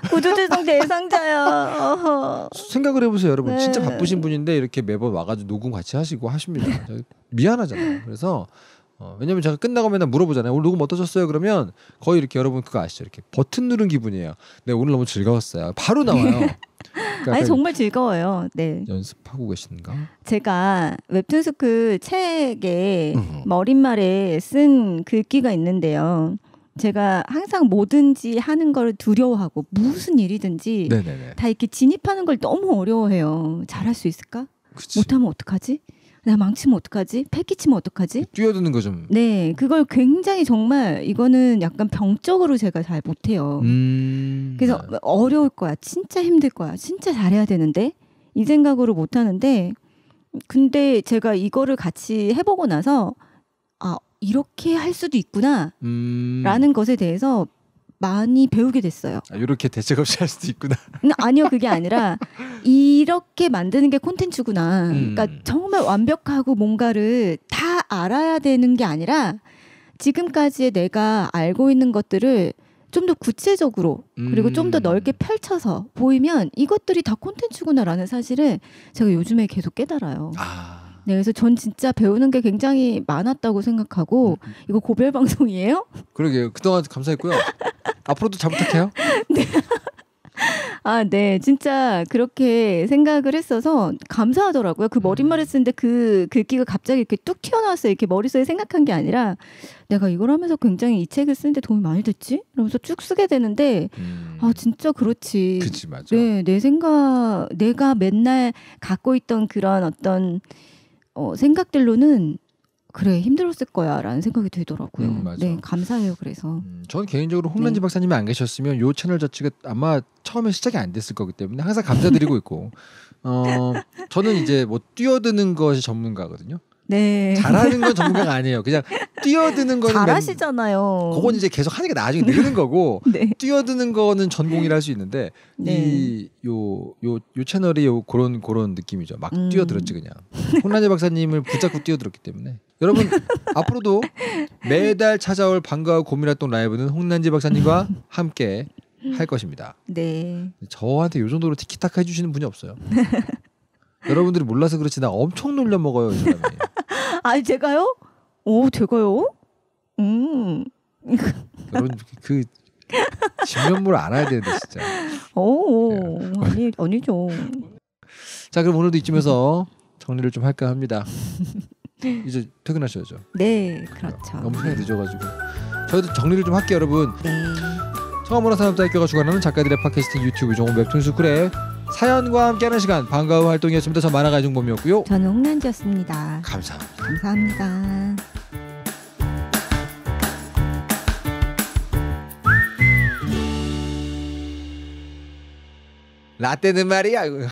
구조조정 대상자야. 생각을 해보세요 여러분. 네. 진짜 바쁘신 분인데 이렇게 매번 와가지고 녹음 같이 하시고 하십니다. 네. 미안하잖아요. 그래서 어, 왜냐면 제가 끝나고 맨날 물어보잖아요. 오늘 녹음 어떠셨어요? 그러면 거의 이렇게 여러분 그거 아시죠? 이렇게 버튼 누른 기분이에요. 네 오늘 너무 즐거웠어요. 바로 네. 나와요. 그러니까 아니 정말 즐거워요. 네. 연습하고 계신가? 제가 웹툰 스쿨 책에 머릿말에 쓴 글귀가 있는데요. 제가 항상 뭐든지 하는 걸 두려워하고 무슨 일이든지 네네네. 다 이렇게 진입하는 걸 너무 어려워해요. 잘할 수 있을까? 그치. 못하면 어떡하지? 나 망치면 어떡하지? 패키치면 어떡하지? 뛰어드는 거 좀. 네, 그걸 굉장히 정말 이거는 약간 병적으로 제가 잘 못해요. 음... 그래서 어려울 거야, 진짜 힘들 거야, 진짜 잘해야 되는데 이 생각으로 못하는데 근데 제가 이거를 같이 해보고 나서 아 이렇게 할 수도 있구나 음. 라는 것에 대해서 많이 배우게 됐어요. 아, 이렇게 대책 없이 할 수도 있구나. 아니요, 그게 아니라 이렇게 만드는 게 콘텐츠구나. 그러니까 음. 그러니까 정말 완벽하고 뭔가를 다 알아야 되는 게 아니라 지금까지의 내가 알고 있는 것들을 좀 더 구체적으로 그리고 좀더 음. 넓게 펼쳐서 보이면 이것들이 다 콘텐츠구나라는 사실을 제가 요즘에 계속 깨달아요. 아. 네, 그래서 전 진짜 배우는 게 굉장히 많았다고 생각하고 음. 음. 이거 고별 방송이에요? 그러게요. 그동안 감사했고요. 앞으로도 잘 부탁해요. 네. 아, 네. 진짜 그렇게 생각을 했어서 감사하더라고요. 그 머릿말을 음. 쓰는데 그 글귀가 갑자기 이렇게 뚝 튀어나왔어요. 이렇게 머릿속에 생각한 게 아니라 내가 이걸 하면서 굉장히 이 책을 쓰는데 도움이 많이 됐지? 이러면서 쭉 쓰게 되는데 음. 아, 진짜 그렇지. 그치, 맞아. 네, 내 생각, 내가 맨날 갖고 있던 그런 어떤 어, 생각들로는 그래 힘들었을 거야라는 생각이 들더라고요. 음, 네 감사해요. 그래서 음, 저는 개인적으로 홍란지 네. 박사님이 안 계셨으면 요 채널 자체가 아마 처음에 시작이 안 됐을 거기 때문에 항상 감사드리고 있고 어 저는 이제 뭐 뛰어드는 것이 전문가거든요. 네. 잘하는 건 전문가가 아니에요. 그냥 뛰어드는 거는 잘하시잖아요. 맨, 그건 이제 계속 하니까 나중에 느는 거고 네. 뛰어드는 거는 전공이라 할 수 있는데 네. 이요요요 요, 요 채널이 요 그런 그런 느낌이죠. 막 음. 뛰어들었지 그냥. 혼란이 박사님을 붙잡고 뛰어들었기 때문에 여러분 앞으로도 매달 찾아올 방과후 고민활동 라이브는 홍난지 박사님과 함께 할 것입니다. 네. 저한테 요 정도로 티키타카 해주시는 분이 없어요. 여러분들이 몰라서 그렇지 나 엄청 놀려 먹어요 이 사람이. 아 제가요? 오 제가요? 음. 여러분 그 진면물 알아야 되는데 진짜. 어, 오 예. 아니 아니죠. 자 그럼 오늘도 이쯤에서 정리를 좀 할까 합니다. 이제 퇴근하셔야죠. 네 그렇죠. 너무 시간이 늦어가지고 저희도 정리를 좀 할게요 여러분. 네. 청아문화산업대학교가 주관하는 작가들의 팟캐스팅 유튜브 종은 웹툰 스쿨에 사연과 함께하는 시간 반가운 활동이었습니다. 저 만화가 이종범이었고요. 저는 홍란지였습니다. 감사합니다. 감사합니다. 라떼는 말이야.